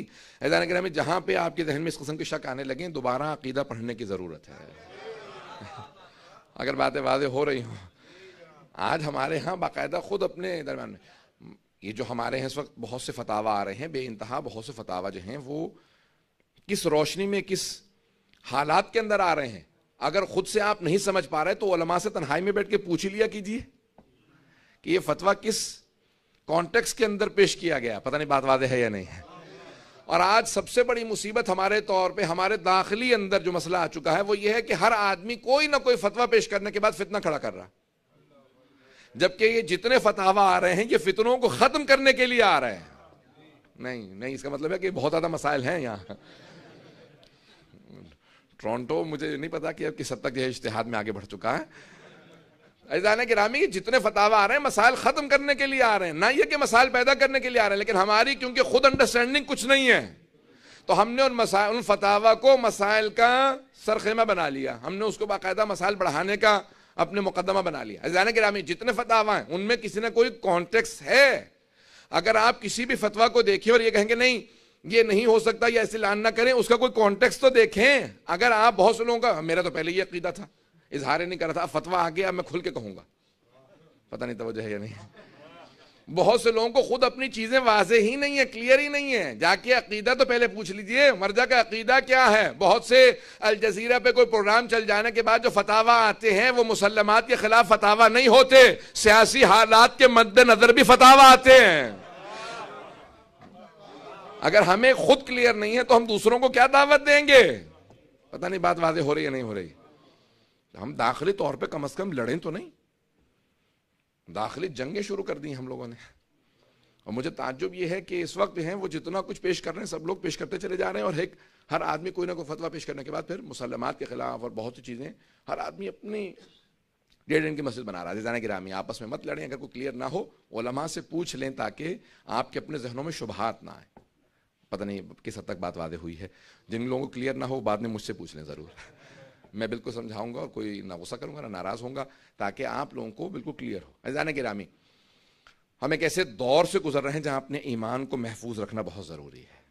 ऐजान ग्रामी जहाँ पे आपके जहन में इस कस्म के शक आने लगे दोबारा अकीदा पढ़ने की ज़रूरत है अगर बातें वादे हो रही हों आज हमारे यहाँ बाकायदा ख़ुद अपने दरम्यान में ये जो हमारे यहाँ इस वक्त बहुत से फतावा आ रहे हैं बे इंतहा बहुत से फतावा जो हैं वो किस रोशनी में किस हालात के अंदर आ रहे हैं अगर खुद से आप नहीं समझ पा रहे तो ओलमा से तन्हाई में बैठ के पूछ ही लिया कीजिए कि ये फतवा किस कॉन्टेक्स के अंदर पेश किया गया पता नहीं बात वादे है या नहीं है और आज सबसे बड़ी मुसीबत हमारे तौर पे हमारे दाखिली अंदर जो मसला आ चुका है वो ये है कि हर आदमी कोई ना कोई फतवा पेश करने के बाद फितना खड़ा कर रहा जबकि ये जितने फतावा आ रहे हैं ये फितनों को खत्म करने के लिए आ रहे हैं नहीं नहीं इसका मतलब है कि बहुत ज्यादा मसाइल हैं यहाँ टोरंटो मुझे नहीं पता कि अब किस हद तक यह इश्तहाद में आगे बढ़ चुका है ऐसा ऐजान रामी के जितने फतावा आ रहे हैं मसाइल ख़त्म करने के लिए आ रहे हैं ना ये कि मसाइल पैदा करने के लिए आ रहे हैं लेकिन हमारी क्योंकि खुद अंडरस्टैंडिंग कुछ नहीं है तो हमने उन मसाइल उन फतावा को मसाइल का सरखेमा बना लिया हमने उसको बाकायदा मसाइल बढ़ाने का अपने मुकदमा बना लिया ऐसा ऐजान रामी जितने फतावा हैं उनमें किसी ना कोई कॉन्टेक्स है अगर आप किसी भी फतवा को देखिए और ये कहेंगे नहीं ये नहीं हो सकता या ऐसे लान ना करें उसका कोई कॉन्टेक्स्ट तो देखें अगर आप बहुत से लोगों का मेरा तो पहले ये अकीदा था इजहार नहीं करा था फतवा आ गया मैं खुल के कहूंगा पता नहीं तोजह है या नहीं बहुत से लोगों को खुद अपनी चीज़ें वाजे ही नहीं है क्लियर ही नहीं है जाके अकीदा तो पहले पूछ लीजिए मर्जा का अकीदा क्या है बहुत से अल जजीरा पे कोई प्रोग्राम चल जाने के बाद जो फतावा आते हैं वो मुसलमात के खिलाफ फतावा नहीं होते सियासी हालात के मद्देनज़र भी फतावा आते हैं अगर हमें खुद क्लियर नहीं है तो हम दूसरों को क्या दावत देंगे पता नहीं बात वादे हो रही है नहीं हो रही हम दाखिली तौर पे कम अज कम लड़ें तो नहीं दाखिली जंगे शुरू कर दी हम लोगों ने और मुझे ताज्जुब यह है कि इस वक्त हैं वो जितना कुछ पेश कर रहे हैं सब लोग पेश करते चले जा रहे हैं और एक हर आदमी कोई ना कोई फतवा पेश करने के बाद फिर मुसलमात के खिलाफ और बहुत सी चीज़ें हर आदमी अपनी डेढ़ इनकी की मस्जिद बना रहा है जाना गिरामी आपस में मत लड़ें अगर कोई क्लियर ना हो लम्हा से पूछ लें ताकि आपके अपने जहनों में शुभात ना आए पता नहीं किस हद तक बात वादे हुई है जिन लोगों को क्लियर ना हो बाद में मुझसे पूछ लें ज़रूर मैं बिल्कुल समझाऊंगा और कोई ना गुस्सा करूंगा ना नाराज़ होंगा ताकि आप लोगों को बिल्कुल क्लियर हो जाने के रामी हम एक ऐसे दौर से गुजर रहे हैं जहां अपने ईमान को महफूज रखना बहुत ज़रूरी है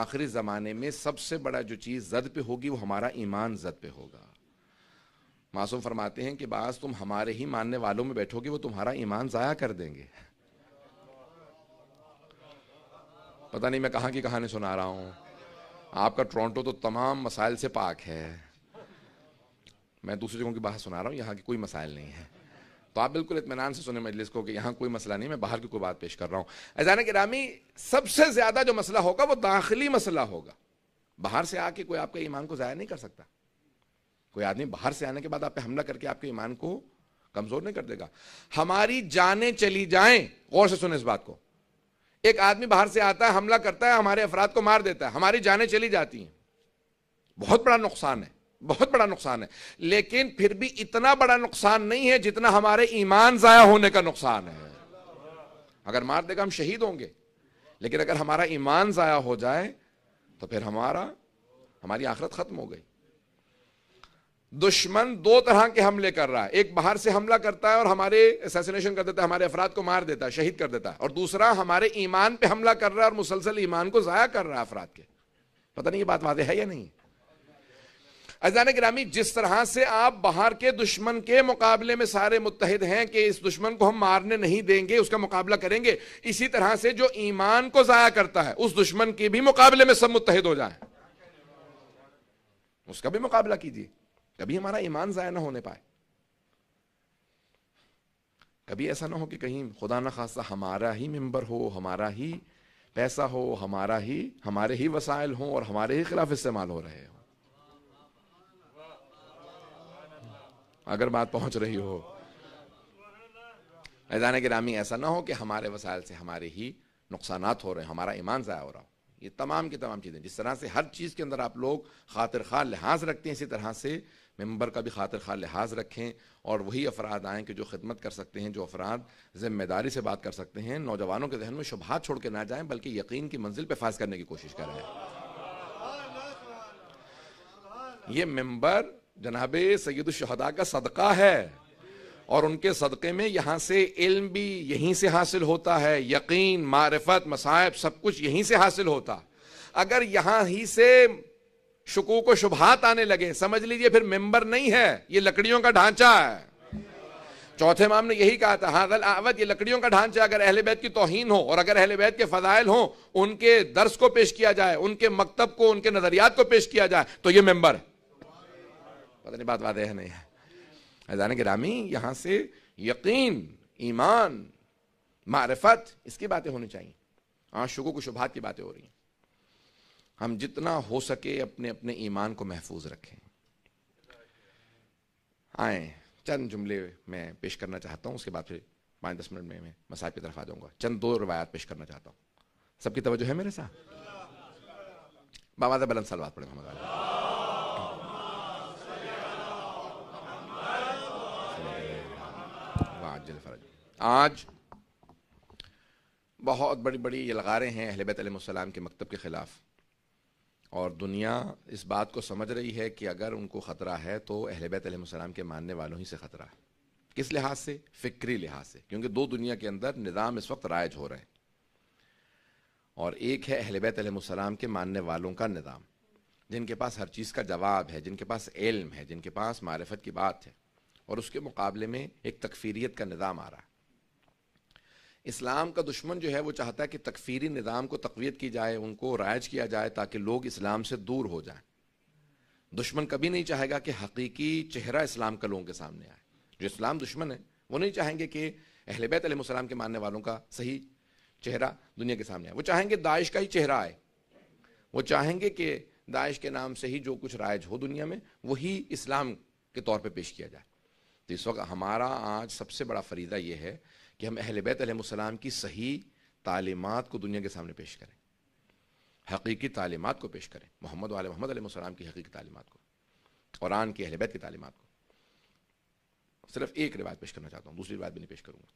आखिरी ज़माने में सबसे बड़ा जो चीज़ जद पे होगी वो हमारा ईमान जद पे होगा मासूम फरमाते हैं कि बास तुम हमारे ही मानने वालों में बैठोगे वो तुम्हारा ईमान ज़ाया कर देंगे पता नहीं मैं कहाँ की कहानी सुना रहा हूँ आपका टोरंटो तो तमाम मसाइल से पाक है मैं दूसरी जगहों की बात सुना रहा हूँ यहाँ की कोई मसाइल नहीं है तो आप बिल्कुल इतमान से सुने मजलिस को कि यहाँ कोई मसला नहीं मैं बाहर की कोई बात पेश कर रहा हूँ अजान गिरामी सबसे ज़्यादा जो मसला होगा वो दाखिली मसला होगा बाहर से आके कोई आपके ईमान को ज़ाया नहीं कर सकता कोई आदमी बाहर से आने के बाद आप पे हमला करके आपके ईमान को कमज़ोर नहीं कर देगा हमारी जाने चली जाए गौर से सुने इस बात को एक आदमी बाहर से आता है हमला करता है हमारे अफराद को मार देता है हमारी जानें चली जाती हैं बहुत बड़ा नुकसान है बहुत बड़ा नुकसान है लेकिन फिर भी इतना बड़ा नुकसान नहीं है जितना हमारे ईमान ज़ाया होने का नुकसान है अगर मार देगा हम शहीद होंगे लेकिन अगर हमारा ईमान ज़ाया हो जाए तो फिर हमारा हमारी आखरत ख़त्म हो गई दुश्मन दो तरह के हमले कर रहा है एक बाहर से हमला करता है और हमारे असैसिनेशन कर देता है हमारे अफराद को मार देता है शहीद कर देता है और दूसरा हमारे ईमान पे हमला कर रहा है और मुसलसल ईमान को ज़ाया कर रहा है अफराद के पता नहीं ये बात वादे है या नहीं अजान ग्रामी जिस तरह से आप बाहर के दुश्मन के मुकाबले में सारे मुतहद हैं कि इस दुश्मन को हम मारने नहीं देंगे उसका मुकाबला करेंगे इसी तरह से जो ईमान को ज़ाया करता है उस दुश्मन के भी मुकाबले में सब मुतहद हो जाए उसका भी मुकाबला कीजिए कभी हमारा ईमान ज़ाया ना होने पाए कभी ऐसा ना हो कि कहीं खुदा ना खासा हमारा ही मेंबर हो हमारा ही पैसा हो हमारा ही हमारे ही वसाइल हो और हमारे ही खिलाफ इस्तेमाल हो रहे हो अगर बात पहुंच रही हो ऐजान गिरामी ऐसा ना हो कि हमारे वसायल से हमारे ही नुकसान हो रहे हैं हमारा ईमान ज़ाया हो रहा हो ये तमाम की तमाम चीज़ें जिस तरह से हर चीज़ के अंदर आप लोग खातिर खा लिहाज रखते हैं इसी तरह से मेंबर का भी खातिर खा लिहाज रखें और वही अफराद आएँ कि जो खिदमत कर सकते हैं जो अफराद ज़िम्मेदारी से बात कर सकते हैं नौजवानों के जहन में शुभात छोड़ के ना जाएँ बल्कि यकीन की मंजिल पर फायज करने की कोशिश करें ये मेंबर जनाब सैदुलशहदा का सदका है और उनके सदक़े में यहाँ से इल्म भी यहीं से हासिल होता है यकीन मारफत मसायब सब कुछ यहीं से हासिल होता अगर यहाँ ही से शुकू को शुभात आने लगे समझ लीजिए फिर मेंबर नहीं है ये लकड़ियों का ढांचा है चौथे माम ने यही कहा था हागल आवत ये लकड़ियों का ढांचा अगर अहले बैत की तोहन हो और अगर अहले बैत के फजाइल हो उनके दर्श को पेश किया जाए उनके मकतब को उनके नजरियात को पेश किया जाए तो ये मेंबर पता नहीं बात वादे है नहीं है अजान ग्रामी यहां से यकीन ईमान मारफत इसकी बातें होनी चाहिए हाँ शुगु को शुभात की बातें हो रही हैं हम जितना हो सके अपने अपने ईमान को महफूज रखें आए चंद जुमले मैं पेश करना चाहता हूँ उसके बाद फिर पाँच दस मिनट में मैं मसाज की तरफ आ जाऊँगा चंद दो रवायात पेश करना चाहता हूँ सबकी तवज्जो है मेरे साथ बाबा बलम सलवाद पढ़े मोहम्मद आज बहुत बड़ी बड़ी ये लगा रहे हैं अहल बैत के मकतब के ख़िलाफ़ और दुनिया इस बात को समझ रही है कि अगर उनको ख़तरा है तो अहल बैतम के मानने वालों ही से ख़तरा है किस लिहाज से फ़िक्री लिहाज से क्योंकि दो दुनिया के अंदर निज़ाम इस वक्त राइज हो रहे हैं और एक है अहल बैतम के मानने वालों का निज़ाम जिनके पास हर चीज़ का जवाब है जिनके पास इल्म है जिनके पास मारफत की बात है और उसके मुकाबले में एक तकफीरीत का निज़ाम आ रहा है इस्लाम का दुश्मन जो है वो चाहता है कि तकफीरी निज़ाम को तकवीत की जाए उनको राइज किया जाए ताकि लोग इस्लाम से दूर हो जाएं दुश्मन कभी नहीं चाहेगा कि हकीकी चेहरा इस्लाम का लोगों के सामने आए जो इस्लाम दुश्मन है वो नहीं चाहेंगे कि अहल बैतम के मानने वालों का सही चेहरा दुनिया के सामने आए वो चाहेंगे दाइश का ही चेहरा आए वो चाहेंगे कि दाइश के नाम से ही जो कुछ राइज हो दुनिया में वही इस्लाम के तौर पर पेश किया जाए तो इस वक्त हमारा आज सबसे बड़ा फरीदा ये है कि हम अहल बैतम की सही तालीमत को दुनिया के सामने पेश करें हकीकी तालीमत को पेश करें मोहम्मद वाल मोहम्मद सलाम की हकीकी तालीमत को कुरान की अहल बैत की तालीमत को सिर्फ एक रिवायत पेश करना चाहता हूँ दूसरी रिवायत भी नहीं पेश करूँगा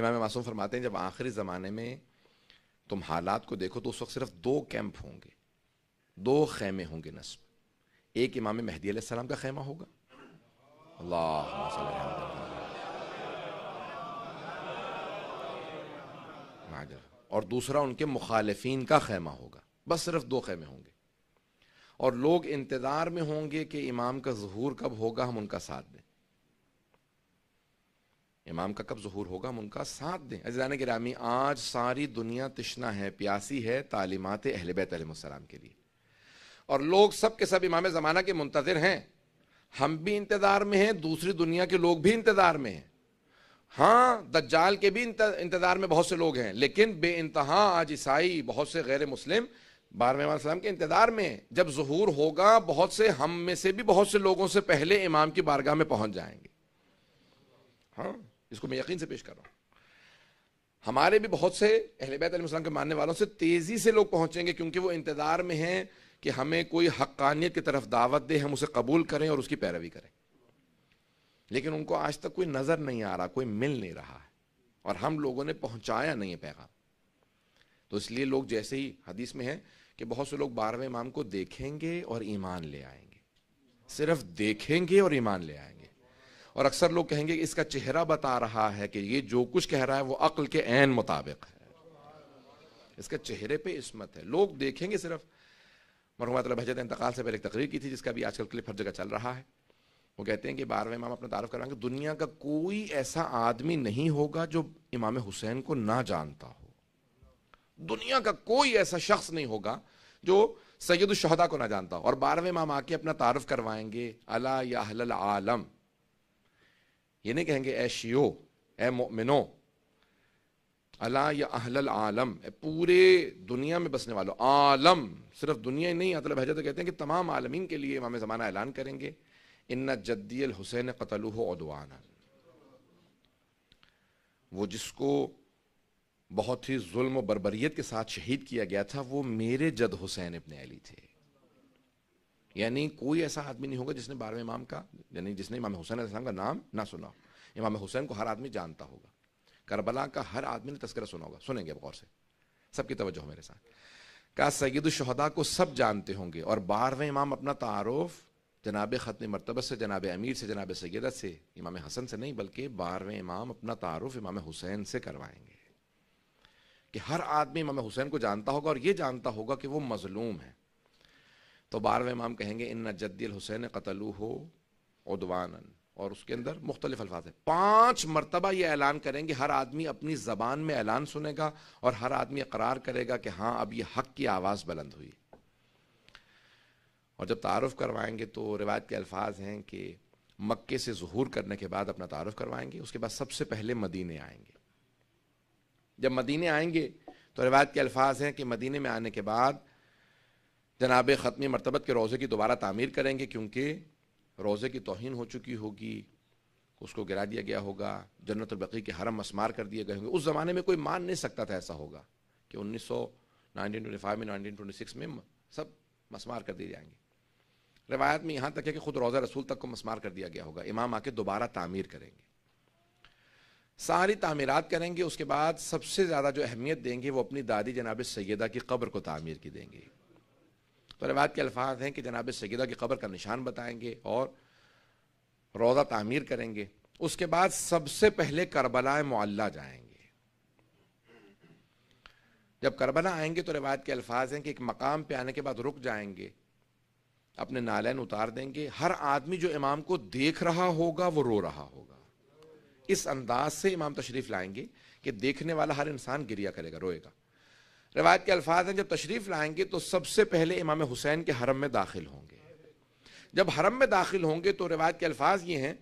इमाम मासूम फरमाते हैं जब आखिरी ज़माने में तुम हालात को देखो तो उस वक्त सिर्फ दो कैंप होंगे दो खेमे होंगे नस्ब एक इमाम महदी सलाम का खेमा होगा अल्लाह और दूसरा उनके मुखालफी का खैमा होगा बस सिर्फ दो खैमे होंगे और लोग इंतज़ार में होंगे कि इमाम का जहूर कब होगा हम उनका साथ दें इमाम का कब जहूर होगा हम उनका साथ दें अजान गिरामी आज सारी दुनिया तशना है प्यासी है तालीमत अहल बैतम के लिए और लोग सब के सब इमाम ज़माना के मुंतजर हैं हम भी इंतज़ार में हैं दूसरी दुनिया के लोग भी इंतज़ार में हैं हाँ दज्जाल के भी इंतजार में बहुत से लोग हैं लेकिन बे इंतहा आज ईसाई बहुत से गैर मुस्लिम बारहवें सलाम के इंतजार में जब जहूर होगा बहुत से हम में से भी बहुत से लोगों से पहले इमाम की बारगाह में पहुंच जाएंगे हाँ इसको मैं यकीन से पेश कर रहा हूँ हमारे भी बहुत से अहल के मानने वालों से तेज़ी से लोग पहुंचेंगे क्योंकि वो इंतजार में हैं कि हमें कोई हक्कानियत की तरफ दावत दे हम उसे कबूल करें और उसकी पैरवी करें लेकिन उनको आज तक कोई नज़र नहीं आ रहा कोई मिल नहीं रहा है और हम लोगों ने पहुंचाया नहीं है पैगाम तो इसलिए लोग जैसे ही हदीस में है कि बहुत से लोग बारहवें इमाम को देखेंगे और ईमान ले आएंगे सिर्फ देखेंगे और ईमान ले आएंगे और अक्सर लोग कहेंगे कि इसका चेहरा बता रहा है कि ये जो कुछ कह रहा है वो अक्ल के ऐन मुताबिक है इसके चेहरे पे इसमत है लोग देखेंगे सिर्फ मरहमत भजत इंतकाल से पहले तकरीर की थी जिसका भी आजकल क्लिप हर जगह चल रहा है वो कहते हैं कि बारहवें इमाम अपना तारफ़ करवाएंगे दुनिया का कोई ऐसा आदमी नहीं होगा जो इमाम हुसैन को ना जानता हो दुनिया का कोई ऐसा शख्स नहीं होगा जो सैयद शहदा को ना जानता हो और बारहवें इमाम आके अपना तारफ़ करवाएंगे अला याहल आलम ये नहीं कहेंगे ए शियो ए मोमिनो अला या अहल आलम पूरे दुनिया में बसने वालों आलम सिर्फ दुनिया ही नहीं अतलब तो कहते हैं कि तमाम आलमीन के लिए इमाम ज़माना ऐलान करेंगे इन्ना जद्दील हुसैन कतलू उदवाना वो जिसको बहुत ही जुल्म बरबरीत के साथ शहीद किया गया था वो मेरे जद हुसैन इबन अली थे यानी कोई ऐसा आदमी नहीं होगा जिसने बारहवें इमाम का यानी जिसने इमाम हुसैन इस्लाम का नाम ना सुना इमाम हुसैन को हर आदमी जानता होगा करबला का हर आदमी ने तस्करा सुना होगा सुनेंगे अब गौर से सबकी तवज्जो मेरे साथ का सैद शहदा को सब जानते होंगे और बारहवें इमाम अपना तारुफ जनाब ख़त मरतबत से जनाब अमीर से जनाब सैदा से इमाम हसन से नहीं बल्कि बारहवें इमाम अपना तारफ़ इमाम हुसैन से करवाएंगे कि हर आदमी इमाम हुसैन को जानता होगा और ये जानता होगा कि वो मज़लूम है तो बारहवें इमाम कहेंगे इन जद्दील हुसैन कतलू हो उदवान और उसके अंदर मुख्तलिफ अल्फाज है पाँच मरतबा ये ऐलान करेंगे हर आदमी अपनी ज़बान में ऐलान सुनेगा और हर आदमी इकरार करेगा कि हाँ अब ये हक की आवाज़ बुलंद हुई और जब तारफ़ करवाएंगे तो रिवायत के अल्फाज हैं कि मक्के से जहूर करने के बाद अपना तारफ़ करवाएंगे उसके बाद सबसे पहले मदीने आएंगे जब मदीने आएंगे तो रिवायत के अल्फाज हैं कि मदीने में आने के बाद जनाब ख़त्मी मरतबत के रोज़े की दोबारा तामीर करेंगे क्योंकि रोज़े की तोहन हो चुकी होगी उसको गिरा दिया गया होगा जन्नत बकी के हरम मसमार कर दिए गए होंगे उस ज़माने में कोई मान नहीं सकता था ऐसा होगा कि उन्नीस सौ नाइनटीन ट्वेंटी फाइव में नाइनटीन ट्वेंटी सिक्स में सब मसमार कर दिए जाएंगे रवायत में यहां तक है कि खुद रोज़ा रसूल तक को मसमार कर दिया गया होगा इमाम आके दोबारा तामीर करेंगे सारी तामीरات करेंगे उसके बाद सबसे ज़्यादा जो अहमियत देंगे वो अपनी दादी जनाब सैदा की कब्र को तामीर की देंगे तो रवायत के अल्फाज हैं कि जनाब सैदा की कब्र का निशान बताएंगे और रोज़ा तामीर करेंगे उसके बाद सबसे पहले करबलाए मुल्ला जाएंगे जब करबला आएंगे तो रिवायत के अल्फाज हैं कि एक मकाम पे आने के बाद रुक जाएंगे अपने नालैन उतार देंगे हर आदमी जो इमाम को देख रहा होगा वो रो रहा होगा इस अंदाज से इमाम तशरीफ लाएंगे कि देखने वाला हर इंसान गिरिया करेगा रोएगा रिवायत के अल्फाज हैं जब तशरीफ लाएंगे तो सबसे पहले इमाम हुसैन के हरम में दाखिल होंगे जब हरम में दाखिल होंगे तो रिवायत के अल्फाज ये हैं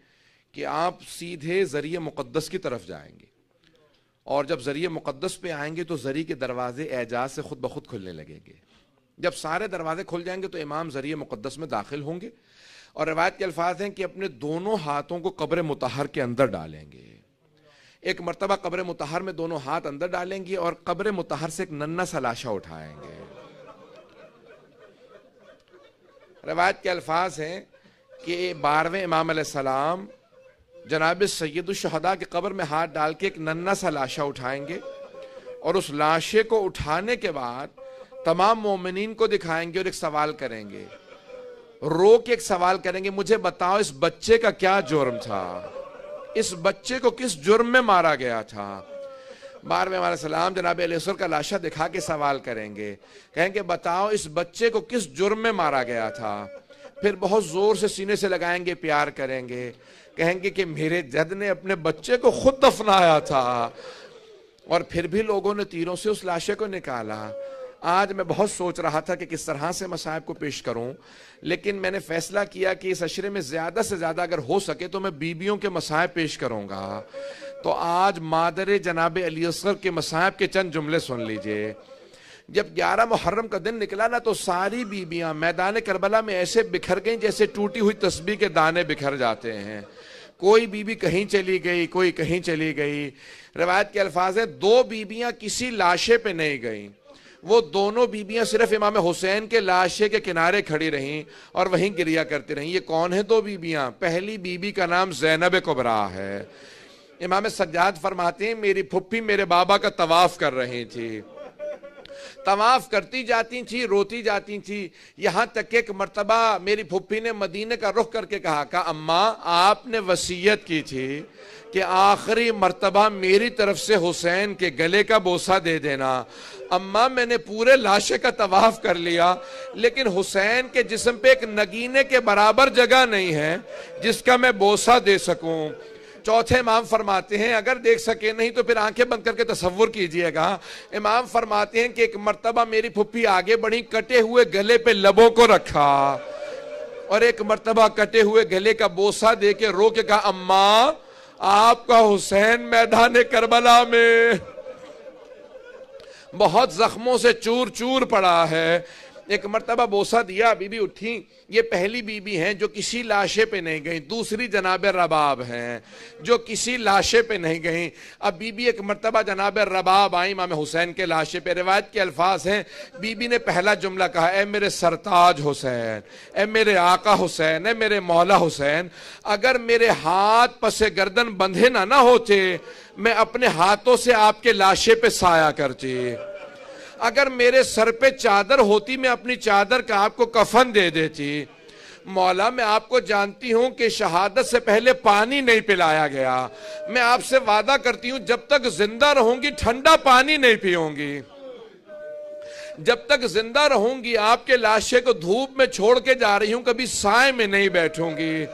कि आप सीधे जरिए मुक़दस की तरफ जाएंगे और जब जरिए मुक़दस पे आएंगे तो जरिए के दरवाजे एजाज से खुद ब खुद खुलने लगेंगे जब सारे दरवाजे खुल जाएंगे तो इमाम जरिए मुकदस में दाखिल होंगे और रवायत के अल्फाज हैं कि अपने दोनों हाथों को कब्र मतहर के अंदर डालेंगे एक मरतबा कब्र मतहर में दोनों हाथ अंदर डालेंगे और कब्र मतहर से एक नन्ना सा लाशा उठाएंगे रवायत के अल्फाज हैं कि बारहवें इमाम सलाम जनाब शहदा के कबर में हाथ डाल के एक नन्ना सा लाशा उठाएंगे और उस लाशे को उठाने के बाद तमाम मोमिन को दिखाएंगे और एक सवाल करेंगे रो के एक सवाल करेंगे मुझे बताओ इस बच्चे का क्या जुर्म था इस बच्चे को किस जुर्म में मारा गया था बार में सलाम जनाब अलीसर का लाशा दिखा के सवाल करेंगे कहेंगे बताओ इस बच्चे को किस जुर्म में मारा गया था फिर बहुत जोर से सीने से लगाएंगे प्यार करेंगे कहेंगे कि मेरे जद ने अपने बच्चे को खुद दफनाया था और फिर भी लोगों ने तीरों से उस लाशे को निकाला आज मैं बहुत सोच रहा था कि किस तरह से मैं साहब को पेश करूं लेकिन मैंने फैसला किया कि इस अशरे में ज़्यादा से ज़्यादा अगर हो सके तो मैं बीबियों के मसाहब पेश करूंगा तो आज मादर जनाब अली असगर के मसाहब के चंद जुमले सुन लीजिए जब ग्यारह मुहर्रम का दिन निकला ना तो सारी बीबियां मैदान करबला में ऐसे बिखर गई जैसे टूटी हुई तस्बी के दाने बिखर जाते हैं कोई बीबी कहीं चली गई कोई कहीं चली गई रवायत के अल्फाज है दो बीबियां किसी लाशे पे नहीं गईं वो दोनों बीबियां सिर्फ इमाम हुसैन के लाशे के किनारे खड़ी रहीं और वहीं गिरिया करती रहीं ये कौन है दो बीबियां पहली बीबी का नाम जैनब कुबरा है इमाम सज्जाद फरमाते हैं मेरी फुप्पी मेरे बाबा का तवाफ कर रही थी तवाफ करती जाती थी रोती जाती थी यहाँ तक एक मरतबा मेरी फुप्पी ने मदीने का रुख करके कहा का अम्मा आपने वसीयत की थी कि आखिरी मरतबा मेरी तरफ से हुसैन के गले का बोसा दे देना अम्मा मैंने पूरे लाशे का तवाफ कर लिया लेकिन हुसैन के जिसम पे एक नगीने के बराबर जगह नहीं है जिसका मैं बोसा दे सकूं चौथे इमाम फरमाते हैं अगर देख सके नहीं तो फिर आंखें बंद करके तस्वुर कीजिएगा इमाम फरमाते हैं कि एक मरतबा मेरी फुप्पी आगे बढ़ी कटे हुए गले पे लबों को रखा और एक मरतबा कटे हुए गले का बोसा दे के रो के कहा अम्मा आपका हुसैन मैदान करबला में बहुत जख्मों से चूर चूर पड़ा है एक मरतबा बोसा दिया बीबी उठी ये पहली बीबी हैं जो किसी लाशे पे नहीं गई दूसरी जनाब रबाब हैं जो किसी लाशे पे नहीं गई अब बीबी एक मरतबा जनाब रबाब आई मामे हुसैन के लाशे पे रिवायत के अल्फाज हैं बीबी ने पहला जुमला कहा ए मेरे सरताज हुसैन ए मेरे आका हुसैन ए मेरे मौला हुसैन अगर मेरे हाथ पसे गर्दन बंधे ना ना होते मैं अपने हाथों से आपके लाशे पे साया करती अगर मेरे सर पे चादर होती मैं अपनी चादर का आपको कफन दे देती मौला मैं आपको जानती हूँ कि शहादत से पहले पानी नहीं पिलाया गया मैं आपसे वादा करती हूँ जब तक जिंदा रहूंगी ठंडा पानी नहीं पीऊंगी जब तक जिंदा रहूंगी आपके लाशे को धूप में छोड़ के जा रही हूँ कभी साय में नहीं बैठूंगी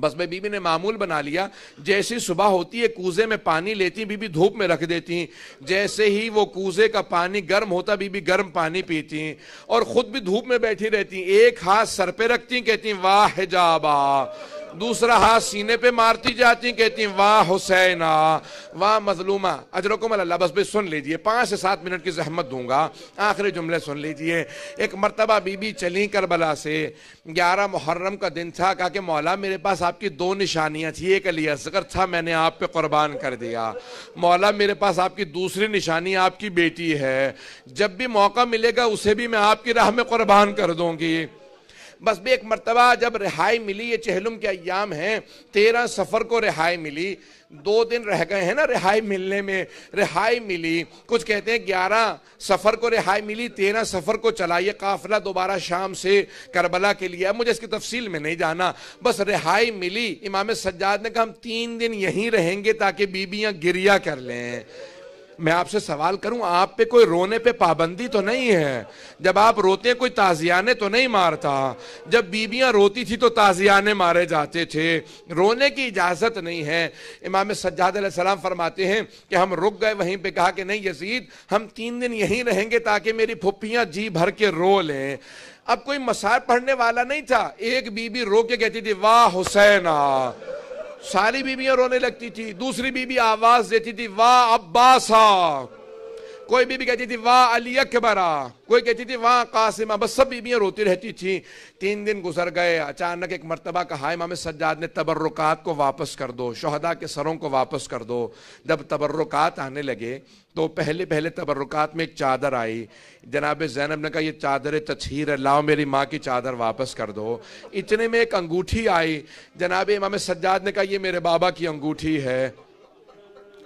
बस मैं बीबी ने मामूल बना लिया जैसे सुबह होती है कूजे में पानी लेती बीबी धूप में रख देती जैसे ही वो कूजे का पानी गर्म होता बीबी गर्म पानी पीती और खुद भी धूप में बैठी रहती एक हाथ सर पे रखती कहती वाह जाबा दूसरा हाथ सीने पे मारती जाती कहती वाह हुसैना वाह मजलूमा अजरकुम अल्लाह बस भी सुन लीजिए पाँच से सात मिनट की जहमत दूंगा आखिरी जुमले सुन लीजिए एक मरतबा बीबी चली करबला से ग्यारह मुहर्रम का दिन था कहा कि मौला मेरे पास आपकी दो निशानियाँ थी एक अली असगर था मैंने आप पे कुर्बान कर दिया मौला मेरे पास आपकी दूसरी निशानी आपकी बेटी है जब भी मौका मिलेगा उसे भी मैं आपकी राह में कुर्बान कर दूँगी बस भी एक मरतबा जब रिहाई मिली ये चहलुम के अयाम हैं तेरह सफ़र को रिहाई मिली दो दिन रह गए हैं ना रिहाई मिलने में रिहाई मिली कुछ कहते हैं ग्यारह सफ़र को रिहाई मिली तेरह सफ़र को चला ये काफिला दोबारा शाम से करबला के लिए अब मुझे इसकी तफसील में नहीं जाना बस रिहाई मिली इमाम सज्जाद ने कहा हम तीन दिन यहीं रहेंगे ताकि बीबियाँ गिरिया कर लें मैं आपसे सवाल करूं आप पे कोई रोने पे पाबंदी तो नहीं है जब आप रोते कोई ताजियाने तो नहीं मारता जब बीबियां रोती थी तो ताजियाने मारे जाते थे रोने की इजाज़त नहीं है इमाम सज्जाद सलाम फरमाते हैं कि हम रुक गए वहीं पे कहा कि नहीं यजीद हम तीन दिन यहीं रहेंगे ताकि मेरी फुप्पियाँ जी भर के रो लें अब कोई मसार पढ़ने वाला नहीं था एक बीबी रो के कहती थी वाह हुसैन सारी बीबियां रोने लगती थी दूसरी बीबी आवाज देती थी वाह अब्बासा कोई बीबी कहती थी वाह अली अकबरा कोई कहती थी वाह कासिमा बस सब बीबियाँ रोती रहती थी तीन दिन गुजर गए अचानक एक मरतबा कहा इमाम सज्जाद ने तबर्रुकात को वापस कर दो शहदा के सरों को वापस कर दो जब तबर्रुकात आने लगे तो पहले पहले तबर्रुकात में एक चादर आई जनाब जैनब ने कहा ये चादर तछहर है लाओ मेरी माँ की चादर वापस कर दो इतने में एक अंगूठी आई जनाब इमाम सज्जाद ने कहा ये मेरे बाबा की अंगूठी है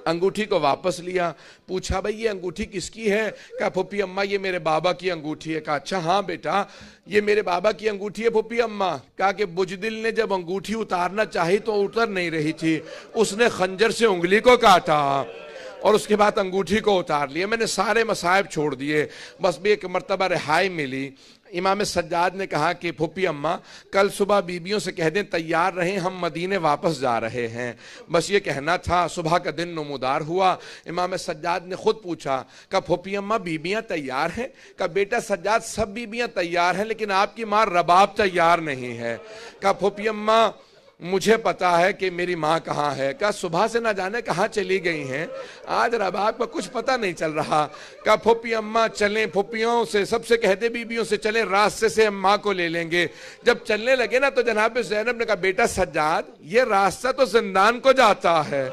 अंगूठी को वापस लिया पूछा भाई ये अंगूठी किसकी है कहा फूपी अम्मा ये मेरे बाबा की अंगूठी है कहा अच्छा हाँ बेटा ये मेरे बाबा की अंगूठी है फूपी अम्मा कहा कि बुजदिल ने जब अंगूठी उतारना चाही तो उतर नहीं रही थी उसने खंजर से उंगली को काटा और उसके बाद अंगूठी को उतार लिया मैंने सारे मसायब छोड़ दिए बस भी एक मरतबा रिहाई मिली इमाम सज्जाद ने कहा कि फूपी अम्मा कल सुबह बीबियों से कह दें तैयार रहें हम मदीने वापस जा रहे हैं बस ये कहना था सुबह का दिन नमोदार हुआ इमाम सज्जाद ने खुद पूछा का फूपी अम्मा बीबियाँ तैयार हैं का बेटा सज्जाद सब बीबियाँ तैयार हैं लेकिन आपकी माँ रबाब तैयार नहीं है का फूपी अम्मा मुझे पता है कि मेरी माँ कहाँ है क्या सुबह से ना जाने कहाँ चली गई हैं आज रबाब का कुछ पता नहीं चल रहा क्या फूपी अम्मा चलें फूपियों से सबसे कहते बीबियों से चलें रास्ते से हम माँ को ले लेंगे जब चलने लगे ना तो जनाब जैनब ने कहा बेटा सज्जाद ये रास्ता तो जिंदान को जाता है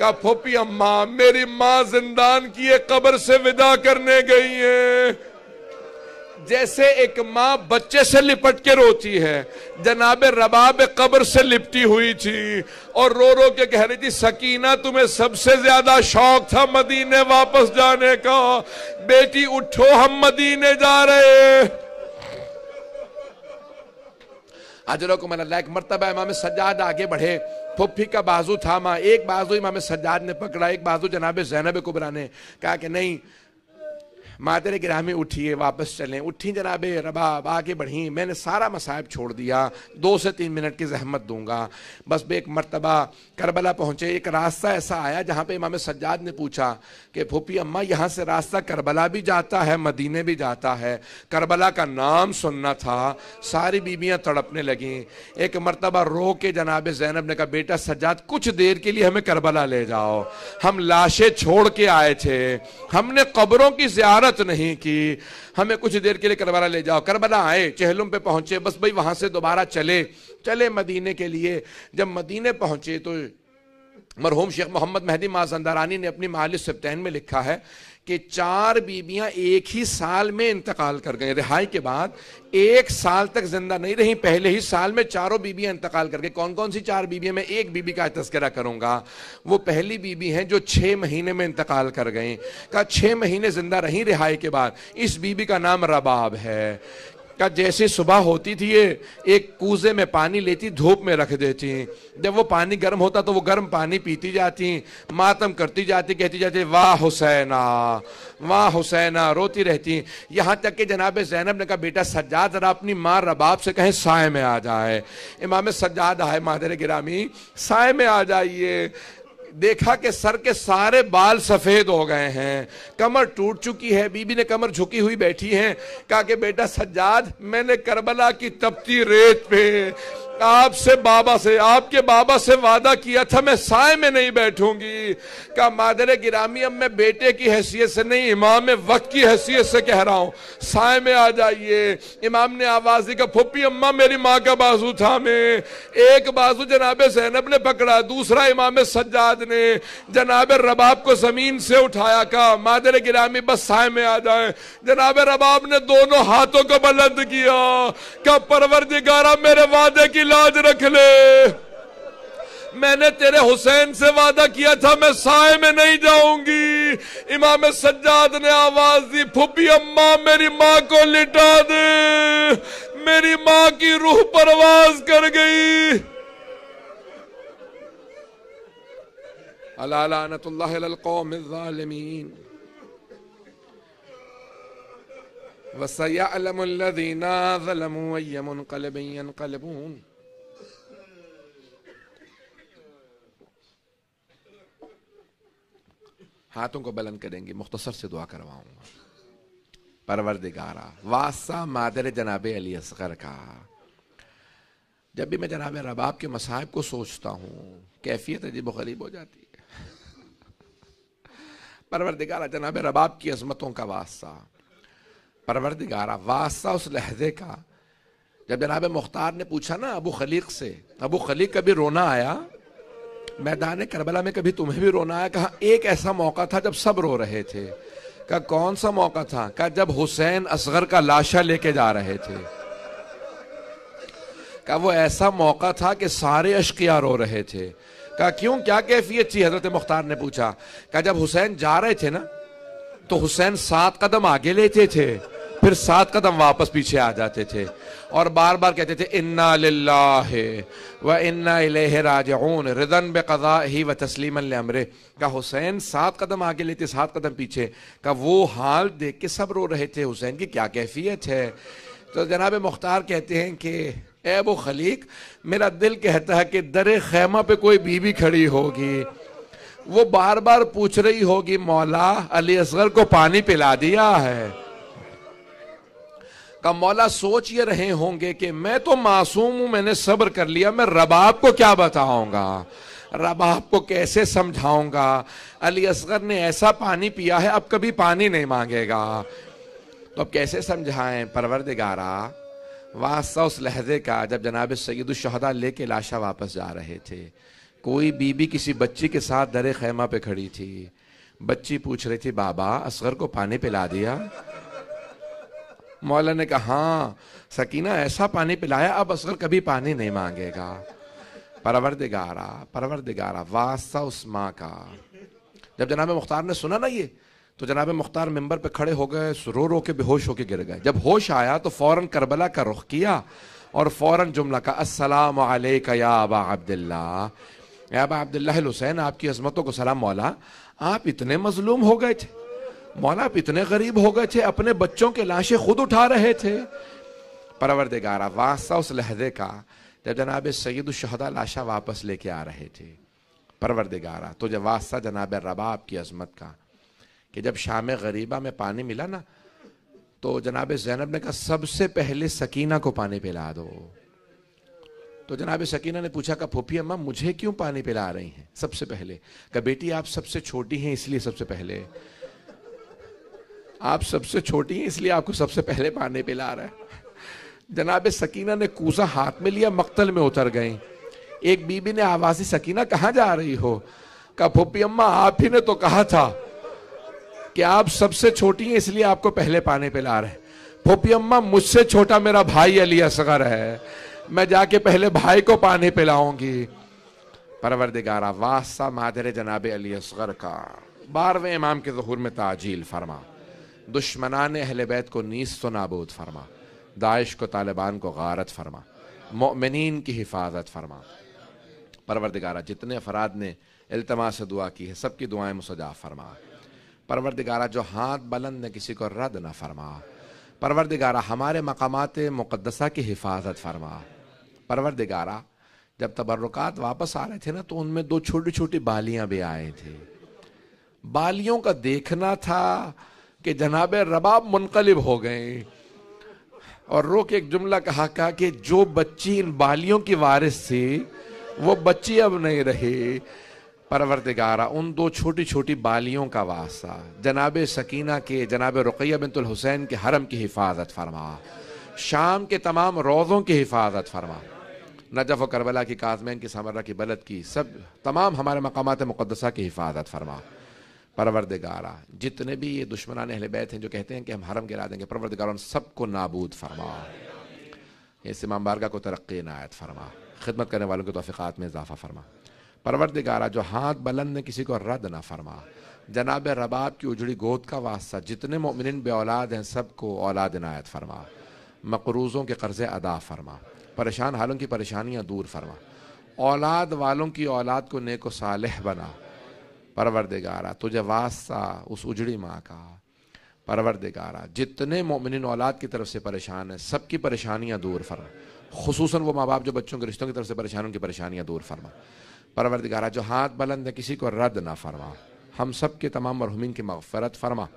का फूपी अम्मा मेरी माँ जिंदान की एक कब्र से विदा करने गई है जैसे एक माँ बच्चे से लिपट के रोती है जनाब रबाब कब्र से लिपटी हुई थी और रो रो के कह रही थी सकीना तुम्हें सबसे ज्यादा शौक था मदीने वापस जाने का बेटी उठो हम मदीने जा रहे हजरों को मल्ला एक मरतबा इमाम सज्जाद आगे बढ़े फुफी का बाजू था माँ एक बाजू इमाम सज्जाद ने पकड़ा एक बाजू जनाब जैनब कुबरा ने कहा कि नहीं मादर में उठिए वापस चलें उठी जनाब रबाब आगे बढ़ी मैंने सारा मसाहब छोड़ दिया दो से तीन मिनट की जहमत दूंगा बस एक मरतबा करबला पहुंचे एक रास्ता ऐसा आया जहाँ पर इमाम सज्जाद ने पूछा कि फूपी अम्मा यहाँ से रास्ता करबला भी जाता है मदीने भी जाता है करबला का नाम सुनना था सारी बीबियाँ तड़पने लगीं एक मरतबा रो के जनाब जैनब ने कहा बेटा सज्जाद कुछ देर के लिए हमें करबला ले जाओ हम लाशें छोड़ के आए थे हमने कब्रों की ज्यारत जरूरत नहीं की हमें कुछ देर के लिए करबला ले जाओ करबला आए चहलुम पे पहुंचे बस भाई वहां से दोबारा चले चले मदीने के लिए जब मदीने पहुंचे तो मरहूम शेख मोहम्मद महदी माजंदारानी ने अपनी माल सप्तैन में लिखा है कि चार बीबियां एक ही साल में इंतकाल कर गई रिहाई के बाद एक साल तक जिंदा नहीं रही पहले ही साल में चारों बीबियां इंतकाल कर गई कौन कौन सी चार बीबियां मैं एक बीबी का तस्करा करूंगा वो पहली बीबी हैं जो छः महीने में इंतकाल कर गई का छः महीने जिंदा रही रिहाई के बाद इस बीबी का नाम रबाब है का जैसी सुबह होती थी ये एक कूजे में पानी लेती धूप में रख देती जब वो पानी गर्म होता तो वो गर्म पानी पीती जाती मातम करती जाती कहती जाती वाह हुसैना वाह हुसैना रोती रहती यहाँ तक कि जनाब जैनब ने कहा बेटा सज्जाद जरा अपनी माँ रबाब से कहें साय में आ जाए इमाम सज्जाद आए मादर गिरामी साय में आ जाइए देखा कि सर के सारे बाल सफ़ेद हो गए हैं कमर टूट चुकी है बीबी ने कमर झुकी हुई बैठी है कहा कि बेटा सज्जाद मैंने करबला की तपती रेत पे आपसे बाबा से आपके बाबा से वादा किया था मैं साय में नहीं बैठूंगी का मादर गिरामी अब मैं बेटे की हैसियत से नहीं इमाम वक्त की हैसियत से कह रहा हूँ साय में आ जाइए इमाम ने आवाज दी का फुप्पी अम्मा मेरी माँ का बाजू था मैं एक बाजू जनाब जैनब ने पकड़ा दूसरा इमाम सज्जाद ने जनाब रबाब को जमीन से उठाया का मादर गिरामी बस साय में आ जाए जनाब रबाब ने दोनों हाथों को बुलंद किया का परवर मेरे वादे की लाज रख ले मैंने तेरे हुसैन से वादा किया था मैं साय में नहीं जाऊंगी इमाम सज्जाद ने आवाज दी फुपी अम्मा मेरी माँ को लिटा दे मेरी माँ की रूह परवाज कर गई अलाकौमीन वसयादीना कलबून हाथों को बुलंद करेंगे मुख्तसर से दुआ करवाऊंगा दिगारा वासा मादर जनाब अली असगर का जब भी मैं जनाब रबाब के मसाहब को सोचता हूँ कैफियत अजीब गरीब हो जाती है दिगारा जनाब रबाब की अजमतों का वास्ता दिगारा वास्ता उस लहजे का जब जनाब मुख्तार ने पूछा ना अबू खलीक से अबू खलीक कभी रोना आया मैदान करबला में कभी तुम्हें भी रोना है कहा एक ऐसा मौका था जब सब रो रहे थे का कौन सा मौका था का जब हुसैन असगर का लाशा लेके जा रहे थे का वो ऐसा मौका था कि सारे अशकिया रो रहे थे का क्यों क्या कैफियत थी हजरत मुख्तार ने पूछा का जब हुसैन जा रहे थे ना तो हुसैन सात कदम आगे लेते थे फिर सात कदम वापस पीछे आ जाते थे और बार बार कहते थे इन्ना व इन्ना राजन रिदन बज़ा ही व तस्लीम अमरे का हुसैन सात कदम आगे लेते सात कदम पीछे का वो हाल देख के सब रो रहे थे हुसैन की क्या कैफियत है तो जनाब मुख्तार कहते हैं कि वो खलीक मेरा दिल कहता है कि दर खैमा पे कोई बीवी खड़ी होगी वो बार बार पूछ रही होगी मौला अली असगर को पानी पिला दिया है का मौला सोच ये रहे होंगे कि मैं तो मासूम हूं मैंने सब्र कर लिया मैं रबाब को क्या बताऊंगा रबाब को कैसे समझाऊंगा अली असगर ने ऐसा पानी पिया है अब कभी पानी नहीं मांगेगा तो अब कैसे समझाएं दिगारा वास्ता उस लहजे का जब जनाब सैदुलशहदा लेके लाशा वापस जा रहे थे कोई बीबी किसी बच्ची के साथ दरे खेमा पे खड़ी थी बच्ची पूछ रही थी बाबा असगर को पानी पिला दिया मौला ने कहा हाँ सकीना ऐसा पानी पिलाया अब असगर कभी पानी नहीं मांगेगा परवर दिगारा वास्ता उस माँ का जब जनाब मुख्तार ने सुना ना ये तो जनाब मुख्तार मेंबर पे खड़े हो गए रो रो के बेहोश होके गिर गए जब होश आया तो फौरन करबला का रुख किया और फौरन जुमला का असलाम वालेका या अबा अब्दुल्ला या अबा अब्दुल्ला हुसैन आपकी अजमतों को सलाम मौला आप इतने मजलूम हो गए थे मौला आप इतने गरीब हो गए थे अपने बच्चों के लाशें खुद उठा रहे थे परवरदिगारा वास्ता उस लहजे का जब जनाब सईद शहदा लाशा वापस लेके आ रहे थे परवरदिगारा तो जब वास्ता जनाब रबाब की अजमत का कि जब शाम गरीबा में पानी मिला ना तो जनाब जैनब ने कहा सबसे पहले सकीना को पानी पिला दो तो जनाब सकीना ने पूछा कहा फूफी अम्मा मुझे क्यों पानी पिला रही हैं सबसे पहले कहा बेटी आप सबसे छोटी हैं इसलिए सबसे पहले आप सबसे छोटी हैं इसलिए आपको सबसे पहले पाने पे ला रहा है जनाब सकीना ने कूसा हाथ में लिया मख्तल में उतर गए एक बीबी ने आवाजी सकीना कहाँ जा रही हो कहा फूपी अम्मा आप ही ने तो कहा था कि आप सबसे छोटी हैं इसलिए आपको पहले पाने पे ला रहे हैं फूपी अम्मा मुझसे छोटा मेरा भाई अली असगर है मैं जाके पहले भाई को पाने पे लाऊंगी परवर दिगारा वाह मादरे जनाब अली असगर का बारहवें इमाम के जहूर में ताजील फरमा दुश्मनान अहल बैत को नीस तो नाबूद फरमा दाइश को तालिबान को गारत फरमा ममिन की हिफाजत फरमा परवरदिगारा जितने अफराद ने अल्तमा से दुआ की है सबकी दुआएं मुसजा फरमा परवरदिगारा जो हाथ बुलंद ने किसी को रद्द न फरमा परवरदिगारा हमारे मकामात मुक़दसा की हिफाजत फरमा परवरदिगारा जब तबर्रकात वापस आ रहे थे ना तो उनमें दो छोटी छोटी बालियां भी आए थे बालियों का देखना था कि जनाब रबाब मुनकलिब हो गए और रो के एक जुमला कहा कहा कि जो बच्ची इन बालियों की वारिस थी वो बच्ची अब नहीं रही परवरदिगारा उन दो छोटी छोटी बालियों का वास्ता जनाब सकीना के जनाब रुकैया बिनतुल हुसैन के हरम की हिफाजत फरमा शाम के तमाम रोज़ों की हिफाजत फरमा नजफ़ व करबला की काजमैन की समर्रा की बलद की सब तमाम हमारे मकाम मुकदसा की हिफाजत फरमा परवरदगारा जितने भी ये दुश्मनान अहल बैत हैं जो कहते हैं कि हम हरम गिरा देंगे परवरदगार उन सबको नाबूद फरमा इस इमाम बारगा को तरक्की नायत फरमा खिदमत करने वालों के तोफ़ात में इजाफ़ा फरमा परवरदगारा जो हाथ बुलंद ने किसी को रद्द ना फरमा जनाब रबाब की उजड़ी गोद का वास्ता जितने ममिन बे औलाद हैं सबको औलाद नायत फरमा मकरूज़ों के कर्जे अदा फरमा परेशान हालों की परेशानियाँ दूर फरमा औलाद वालों की औलाद को नेक सालह बना परवर दिगारा तुझे वास्ता उस उजड़ी माँ का परवर दिगारा जितने मोमिन औलाद की तरफ से परेशान है सबकी परेशानियाँ दूर फरमा खसूस वो माँ बाप जो बच्चों के रिश्तों की तरफ से परेशान उनकी परेशानियाँ दूर फरमा परवर दिगारा जो हाथ बुलंद है किसी को रद्द ना फरमा हम सब के तमाम मरहुमिन की मफ़रत फरमा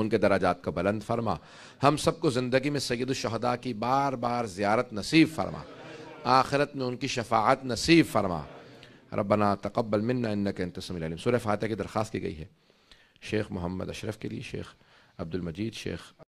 उनके दराजात को बुलंद फरमा हम सबको ज़िंदगी में सैद शहदा की बार बार ज़्यारत नसीब फरमा आखिरत में उनकी शफात नसीब फरमा ربنا تقبل منا انك انت سميع العليم سوره فاتحه درخواست کی گئی ہے شیخ محمد اشرف کے لیے شیخ عبد المجید شیخ